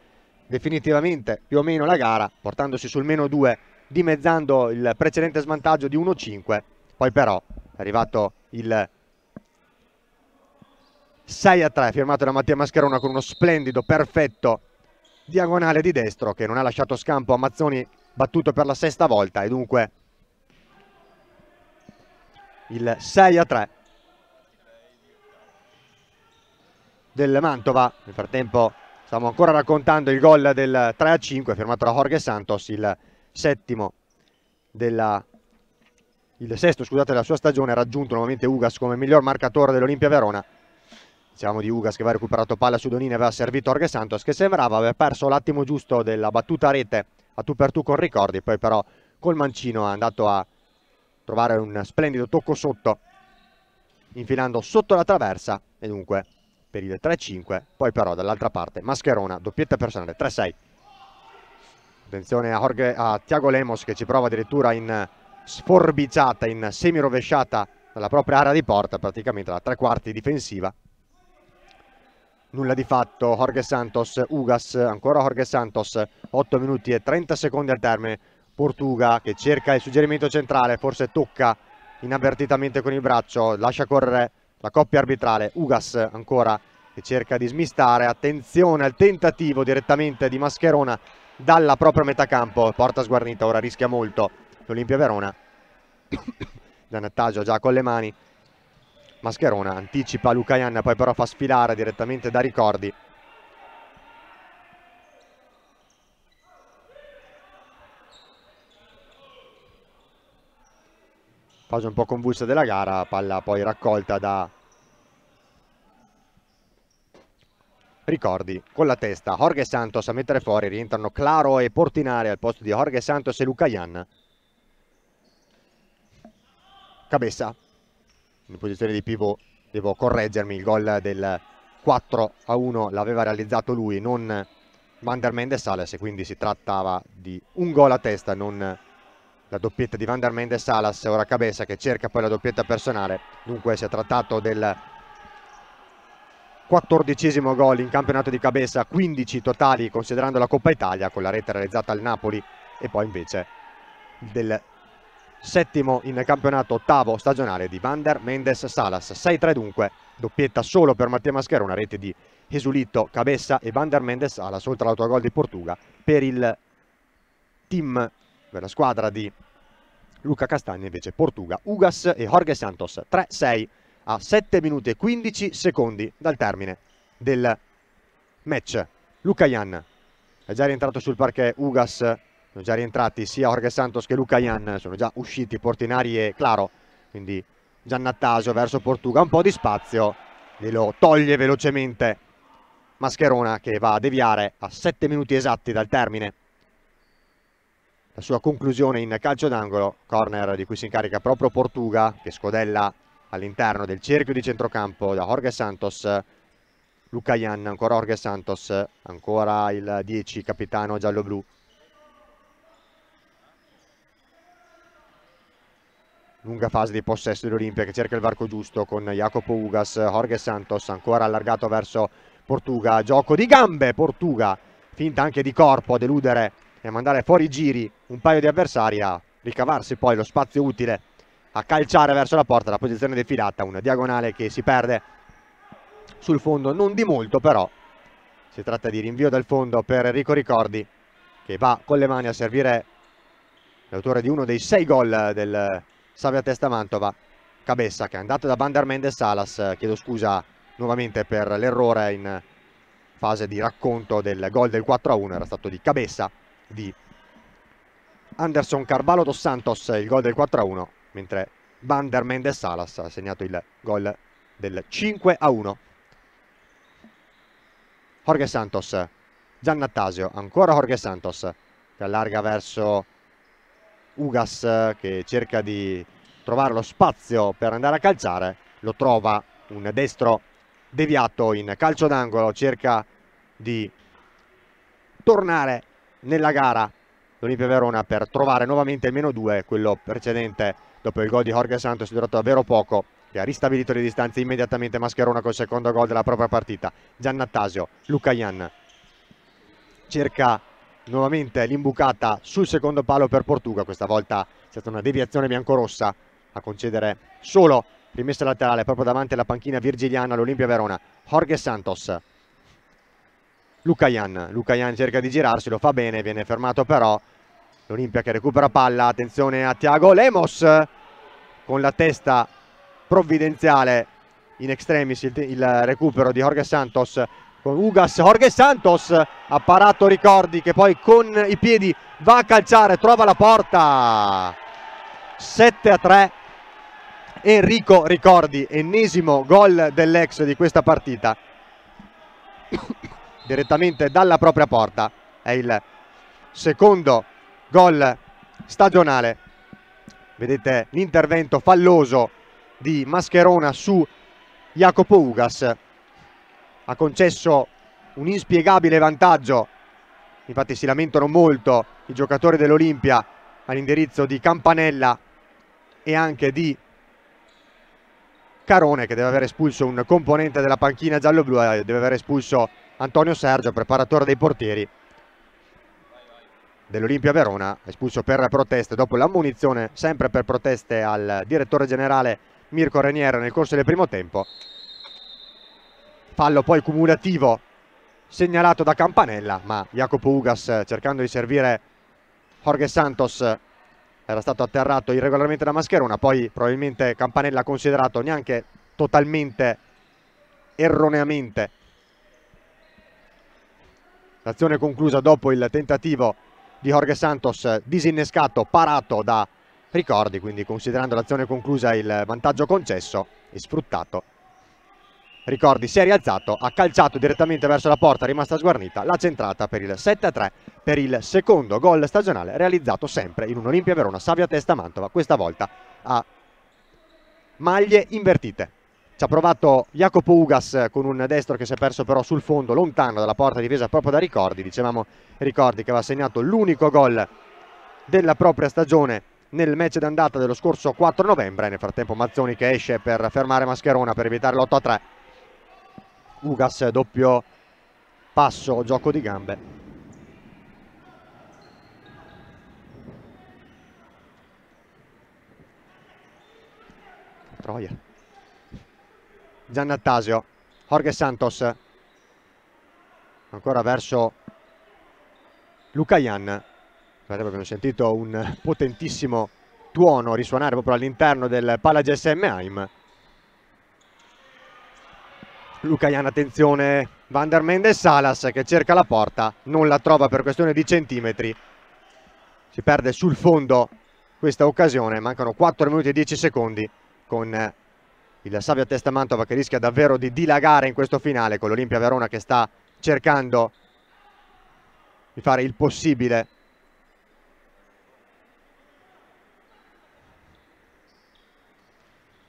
definitivamente più o meno la gara portandosi sul meno 2 dimezzando il precedente svantaggio di 1-5 poi però è arrivato il 6 a 3 firmato da Mattia Mascherona con uno splendido perfetto diagonale di destro che non ha lasciato scampo a Mazzoni battuto per la sesta volta e dunque il 6 a 3 del Mantova nel frattempo stiamo ancora raccontando il gol del 3 a 5 firmato da Jorge Santos il settimo della il sesto scusate della sua stagione ha raggiunto nuovamente Ugas come miglior marcatore dell'Olimpia Verona siamo di Ugas che aveva recuperato palla su Donini aveva servito Jorge Santos che sembrava aver perso l'attimo giusto della battuta a rete a tu per tu con Ricordi, poi però col mancino è andato a trovare un splendido tocco sotto, infilando sotto la traversa e dunque per il 3-5, poi però dall'altra parte Mascherona, doppietta personale 3-6. Attenzione a, Jorge, a Tiago Lemos che ci prova addirittura in sforbiciata, in semi rovesciata dalla propria area di porta, praticamente la tre quarti difensiva nulla di fatto, Jorge Santos, Ugas, ancora Jorge Santos, 8 minuti e 30 secondi al termine, Portuga che cerca il suggerimento centrale, forse tocca inavvertitamente con il braccio, lascia correre la coppia arbitrale, Ugas ancora che cerca di smistare, attenzione al tentativo direttamente di Mascherona dalla propria metà campo, porta sguarnita, ora rischia molto l'Olimpia Verona, Zanattaggio già con le mani, Mascherona anticipa Lucayan, poi però fa sfilare direttamente da Ricordi. Fase un po' convulsa della gara, palla poi raccolta da Ricordi con la testa Jorge Santos a mettere fuori, rientrano Claro e Portinari al posto di Jorge Santos e Lucayan. Cabessa in posizione di pivot devo correggermi, il gol del 4 a 1 l'aveva realizzato lui, non Vander Mendes Salas e quindi si trattava di un gol a testa, non la doppietta di Vander Mendes Salas, ora Cabeza che cerca poi la doppietta personale, dunque si è trattato del quattordicesimo gol in campionato di Cabeza, 15 totali considerando la Coppa Italia con la rete realizzata al Napoli e poi invece del settimo in campionato, ottavo stagionale di Vander Mendes Salas. 6-3 dunque, doppietta solo per Mattia Maschera, una rete di Esulitto, Cabessa e Vander Mendes Salas, oltre all'autogol di Portuga per il team, per la squadra di Luca Castagna invece Portuga, Ugas e Jorge Santos 3-6 a 7 minuti e 15 secondi dal termine del match. Luca Ian è già rientrato sul parquet Ugas sono già rientrati sia Jorge Santos che Luca Ian, sono già usciti Portinari e Claro, quindi Giannattasio verso Portuga, un po' di spazio, glielo toglie velocemente Mascherona che va a deviare a 7 minuti esatti dal termine. La sua conclusione in calcio d'angolo, corner di cui si incarica proprio Portuga che scodella all'interno del cerchio di centrocampo da Jorge Santos, Luca Ian, ancora Jorge Santos, ancora il 10 capitano giallo-blu lunga fase di possesso dell'Olimpia che cerca il varco giusto con Jacopo Ugas, Jorge Santos ancora allargato verso Portuga, gioco di gambe Portuga, finta anche di corpo a deludere e a mandare fuori giri un paio di avversari a ricavarsi poi lo spazio utile a calciare verso la porta la posizione defilata, una diagonale che si perde sul fondo non di molto però si tratta di rinvio dal fondo per Enrico Ricordi che va con le mani a servire l'autore di uno dei sei gol del Savia testa Mantova, Cabessa che è andata da Van Mendes Salas, eh, chiedo scusa nuovamente per l'errore in fase di racconto del gol del 4-1, era stato di Cabessa di Anderson Carvalho dos Santos il gol del 4-1, mentre Van Mendes Salas ha segnato il gol del 5-1. Jorge Santos, Giannattasio, ancora Jorge Santos che allarga verso Ugas eh, che cerca di trovare lo spazio per andare a calciare, lo trova un destro deviato in calcio d'angolo, cerca di tornare nella gara l'Olimpia Verona per trovare nuovamente il meno 2, quello precedente dopo il gol di Jorge Santos è durato davvero poco che ha ristabilito le distanze immediatamente Mascherona col secondo gol della propria partita Giannattasio, Luca Ian cerca nuovamente l'imbucata sul secondo palo per Portuga, questa volta è stata una deviazione biancorossa a concedere solo rimessa laterale proprio davanti alla panchina virgiliana all'Olimpia Verona, Jorge Santos. Lucayan, Lucayan cerca di girarsi, lo fa bene, viene fermato però l'Olimpia che recupera palla, attenzione a Tiago Lemos con la testa provvidenziale in extremis il, il recupero di Jorge Santos con Ugas, Jorge Santos ha parato Ricordi che poi con i piedi va a calciare, trova la porta 7 a 3 Enrico Ricordi, ennesimo gol dell'ex di questa partita direttamente dalla propria porta è il secondo gol stagionale vedete l'intervento falloso di Mascherona su Jacopo Ugas ha concesso un inspiegabile vantaggio, infatti si lamentano molto i giocatori dell'Olimpia all'indirizzo di Campanella e anche di Carone che deve aver espulso un componente della panchina giallo-blu e eh, deve aver espulso Antonio Sergio, preparatore dei portieri dell'Olimpia Verona, espulso per proteste dopo l'ammunizione sempre per proteste al direttore generale Mirko Renier nel corso del primo tempo Fallo poi cumulativo segnalato da Campanella, ma Jacopo Ugas eh, cercando di servire Jorge Santos eh, era stato atterrato irregolarmente da Mascherona, poi probabilmente Campanella ha considerato neanche totalmente erroneamente. L'azione conclusa dopo il tentativo di Jorge Santos eh, disinnescato, parato da Ricordi, quindi considerando l'azione conclusa il vantaggio concesso e sfruttato ricordi si è rialzato, ha calciato direttamente verso la porta rimasta sguarnita, la centrata per il 7-3 per il secondo gol stagionale realizzato sempre in un Olimpia Verona Savia Testa Mantova, questa volta a maglie invertite. Ci ha provato Jacopo Ugas con un destro che si è perso però sul fondo, lontano dalla porta difesa proprio da Ricordi. Dicevamo Ricordi che aveva segnato l'unico gol della propria stagione nel match d'andata dello scorso 4 novembre. Nel frattempo Mazzoni che esce per fermare Mascherona per evitare l'8-3 Ugas, doppio passo, gioco di gambe. Troia. Giannattasio, Jorge Santos, ancora verso Luca Ian. Guardate, abbiamo sentito un potentissimo tuono risuonare proprio all'interno del Palace SM Aim. Lucaian, attenzione, Van Mende Salas che cerca la porta, non la trova per questione di centimetri. Si perde sul fondo questa occasione, mancano 4 minuti e 10 secondi con eh, il Savia Testa che rischia davvero di dilagare in questo finale con l'Olimpia Verona che sta cercando di fare il possibile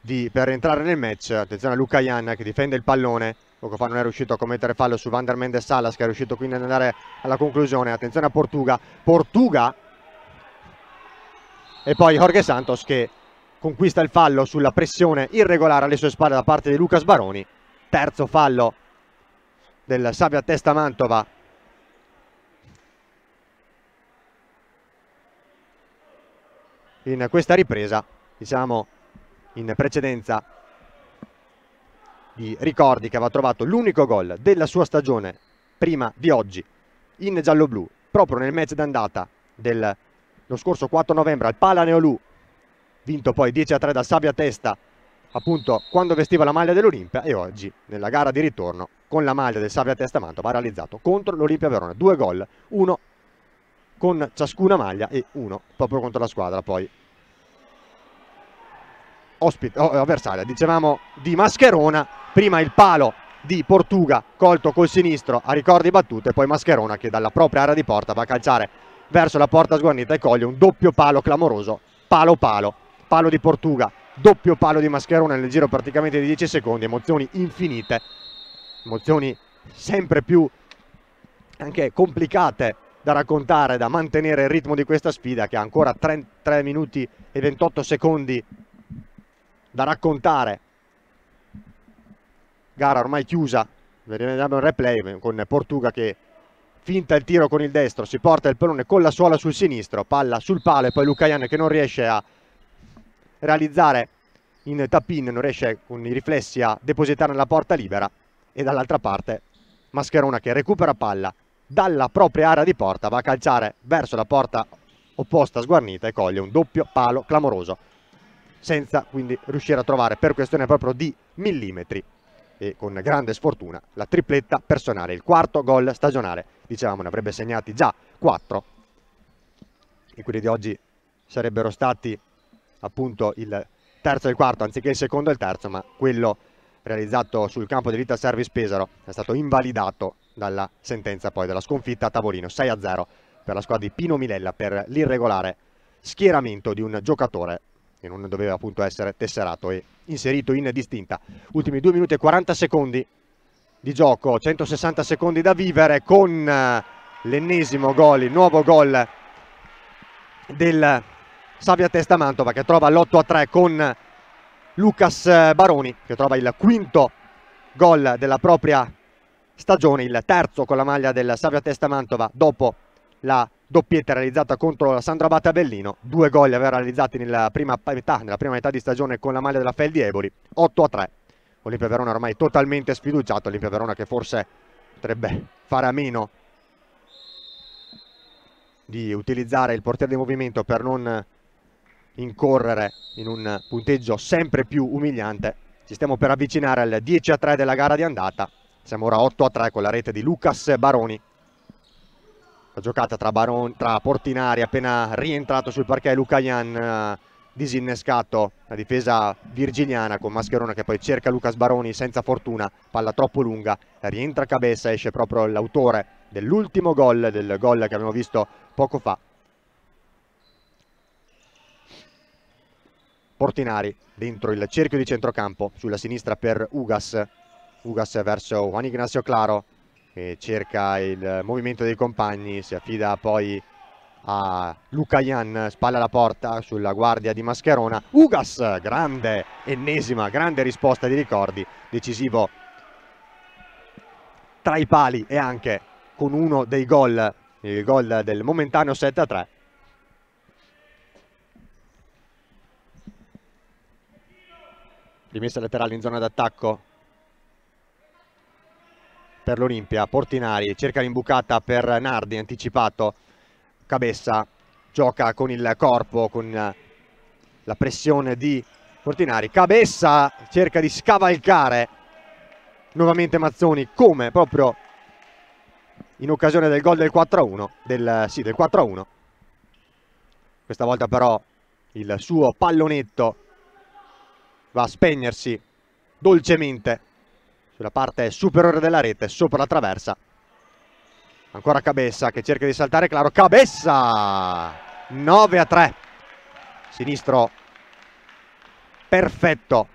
di, per entrare nel match. Attenzione a Luca Ianna che difende il pallone. Poco fa non è riuscito a commettere fallo su Vander Mendes Salas che è riuscito quindi ad andare alla conclusione. Attenzione a Portuga. Portuga e poi Jorge Santos che conquista il fallo sulla pressione irregolare alle sue spalle da parte di Lucas Baroni. Terzo fallo del Sabia Testa Mantova. In questa ripresa, diciamo, in precedenza di Ricordi che aveva trovato l'unico gol della sua stagione prima di oggi in giallo-blu proprio nel match d'andata dello scorso 4 novembre al Pala Neolu vinto poi 10-3 da Sabia Testa appunto quando vestiva la maglia dell'Olimpia e oggi nella gara di ritorno con la maglia del Sabia Testa Mantova ha realizzato contro l'Olimpia Verona due gol, uno con ciascuna maglia e uno proprio contro la squadra poi ospite, oh, avversaria, dicevamo di Mascherona, prima il palo di Portuga colto col sinistro a ricordi battute, poi Mascherona che dalla propria area di porta va a calciare verso la porta sguarnita e coglie un doppio palo clamoroso, palo palo, palo di Portuga, doppio palo di Mascherona nel giro praticamente di 10 secondi, emozioni infinite, emozioni sempre più anche complicate da raccontare, da mantenere il ritmo di questa sfida che ha ancora 3, 3 minuti e 28 secondi da raccontare. Gara ormai chiusa, vediamo il replay con Portuga che finta il tiro con il destro, si porta il pallone con la suola sul sinistro, palla sul palo e poi Lucayan che non riesce a realizzare in tap non riesce con i riflessi a depositare nella porta libera e dall'altra parte Mascherona che recupera palla dalla propria area di porta, va a calciare verso la porta opposta sguarnita e coglie un doppio palo clamoroso senza quindi riuscire a trovare per questione proprio di millimetri e con grande sfortuna la tripletta personale, il quarto gol stagionale, dicevamo ne avrebbe segnati già quattro e quelli di oggi sarebbero stati appunto il terzo e il quarto anziché il secondo e il terzo, ma quello realizzato sul campo di Rita Service Pesaro è stato invalidato dalla sentenza poi della sconfitta a tavolino 6-0 per la squadra di Pino Milella per l'irregolare schieramento di un giocatore che non doveva appunto essere tesserato e inserito in distinta. Ultimi 2 minuti e 40 secondi di gioco, 160 secondi da vivere con eh, l'ennesimo gol, il nuovo gol del Savia Testamantova che trova l'8 a 3 con Lucas Baroni che trova il quinto gol della propria stagione, il terzo con la maglia del Savia Testamantova dopo la doppietta realizzata contro la Sandra Bata Bellino, due gol aveva realizzati nella prima, metà, nella prima metà di stagione con la maglia della Fel di Eboli, 8 a 3. Olimpia Verona ormai totalmente sfiduciato, Olimpia Verona che forse potrebbe fare a meno di utilizzare il portiere di movimento per non incorrere in un punteggio sempre più umiliante. Ci stiamo per avvicinare al 10 a 3 della gara di andata, siamo ora 8 a 3 con la rete di Lucas Baroni la giocata tra, Baron, tra Portinari appena rientrato sul parquet Luca Jan eh, disinnescato la difesa virginiana con Mascherona che poi cerca Lucas Baroni senza fortuna, palla troppo lunga, rientra a Cabessa, esce proprio l'autore dell'ultimo gol, del gol che abbiamo visto poco fa. Portinari dentro il cerchio di centrocampo, sulla sinistra per Ugas, Ugas verso Juan Ignacio Claro, che cerca il movimento dei compagni, si affida poi a Luca Ian, spalla la porta sulla guardia di Mascherona. Ugas, grande, ennesima, grande risposta di ricordi, decisivo tra i pali e anche con uno dei gol, il gol del momentaneo 7-3. Rimessa laterale in zona d'attacco per l'Olimpia, Portinari cerca l'imbucata per Nardi, anticipato, Cabessa gioca con il corpo, con la pressione di Portinari, Cabessa cerca di scavalcare nuovamente Mazzoni come proprio in occasione del gol del 4-1, del, sì, del 4-1. Questa volta però il suo pallonetto va a spegnersi dolcemente sulla parte superiore della rete, sopra la traversa. Ancora Cabessa che cerca di saltare, Claro, Cabessa! 9 a 3. Sinistro perfetto,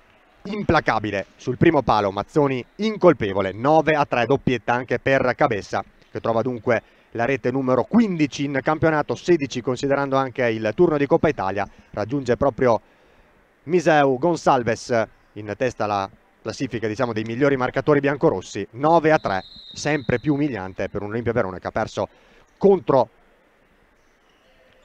implacabile sul primo palo, Mazzoni incolpevole, 9 a 3, doppietta anche per Cabessa che trova dunque la rete numero 15 in campionato, 16 considerando anche il turno di Coppa Italia, raggiunge proprio Miseu Gonsalves in testa la classifica diciamo, dei migliori marcatori biancorossi, 9 a 3, sempre più umiliante per un Olimpia Verona che ha perso contro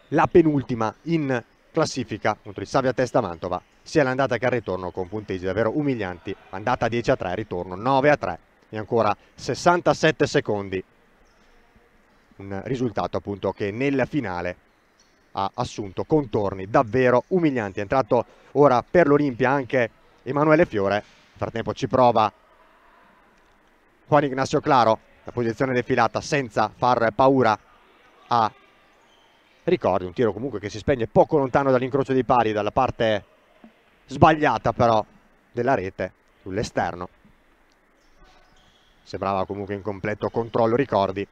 la penultima in classifica contro il Savia Testa Mantova, sia l'andata che il ritorno con punteggi davvero umilianti, andata 10 a 3, ritorno 9 a 3 e ancora 67 secondi, un risultato appunto che nella finale ha assunto contorni davvero umilianti, è entrato ora per l'Olimpia anche Emanuele Fiore frattempo ci prova Juan Ignacio Claro, la posizione defilata senza far paura a Ricordi, un tiro comunque che si spegne poco lontano dall'incrocio dei pari dalla parte sbagliata però della rete sull'esterno. Sembrava comunque in completo controllo, ricordi.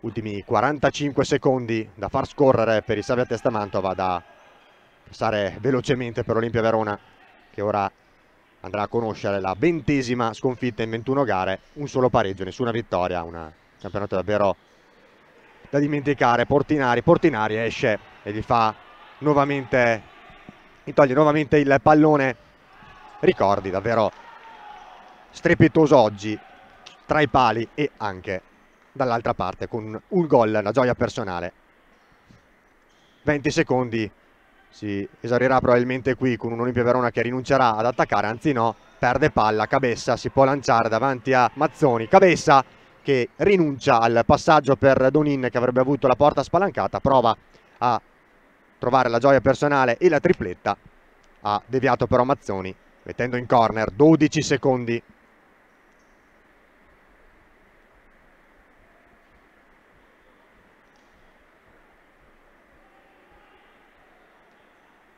Ultimi 45 secondi da far scorrere per il Saviatesta Mantova, da passare velocemente per Olimpia Verona, che ora andrà a conoscere la ventesima sconfitta in 21 gare, un solo pareggio, nessuna vittoria, un campionato davvero da dimenticare, Portinari, Portinari esce e gli fa nuovamente, gli toglie nuovamente il pallone, ricordi davvero strepitoso oggi tra i pali e anche dall'altra parte con un gol, la gioia personale. 20 secondi si esaurirà probabilmente qui con un un'Olimpia Verona che rinuncerà ad attaccare, anzi no, perde palla, Cabessa si può lanciare davanti a Mazzoni, Cabessa che rinuncia al passaggio per Donin che avrebbe avuto la porta spalancata, prova a trovare la gioia personale e la tripletta, ha deviato però Mazzoni mettendo in corner 12 secondi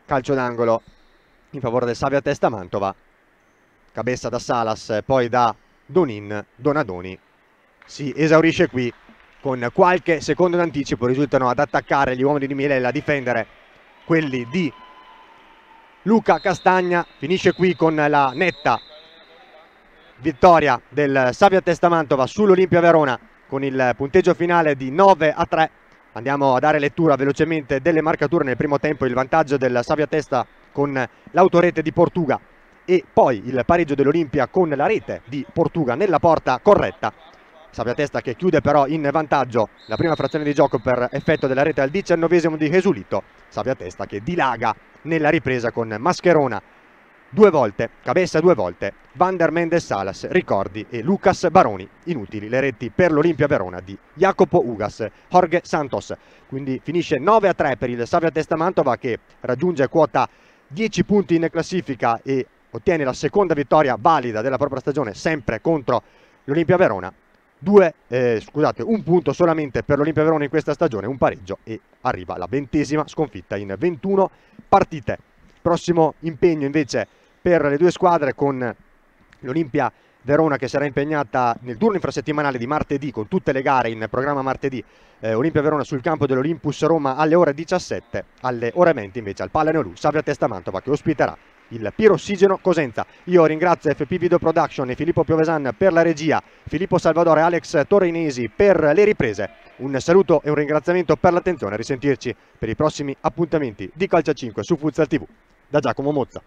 calcio d'angolo in favore del Savia Testa Mantova Cabessa da Salas poi da Donin Donadoni si esaurisce qui con qualche secondo d'anticipo risultano ad attaccare gli uomini di Milella a difendere quelli di Luca Castagna finisce qui con la netta vittoria del Savia Testa Mantova sull'Olimpia Verona con il punteggio finale di 9 a 3 Andiamo a dare lettura velocemente delle marcature nel primo tempo, il vantaggio del Savia Testa con l'autorete di Portuga e poi il pareggio dell'Olimpia con la rete di Portuga nella porta corretta. Savia Testa che chiude però in vantaggio la prima frazione di gioco per effetto della rete al diciannovesimo di Jesulito. Savia Testa che dilaga nella ripresa con Mascherona due volte, Cabessa due volte Vander Mendes Salas, Ricordi e Lucas Baroni. Inutili le reti per l'Olimpia Verona di Jacopo Ugas, Jorge Santos. Quindi finisce 9 a 3 per il Savia Testamantova che raggiunge quota 10 punti in classifica e ottiene la seconda vittoria valida della propria stagione sempre contro l'Olimpia Verona. Due, eh, scusate, un punto solamente per l'Olimpia Verona in questa stagione, un pareggio e arriva la ventesima sconfitta in 21 partite. Prossimo impegno invece per le due squadre con l'Olimpia Verona che sarà impegnata nel turno infrasettimanale di martedì con tutte le gare in programma martedì eh, Olimpia Verona sul campo dell'Olympus Roma alle ore 17 alle ore 20 invece al Pallaneolu Savia Mantova che ospiterà il Pirossigeno Cosenza. Io ringrazio FP Video Production e Filippo Piovesan per la regia, Filippo Salvadore e Alex Torrinesi per le riprese. Un saluto e un ringraziamento per l'attenzione, a risentirci per i prossimi appuntamenti di Calcia 5 su Futsal TV. Da Giacomo Mozza.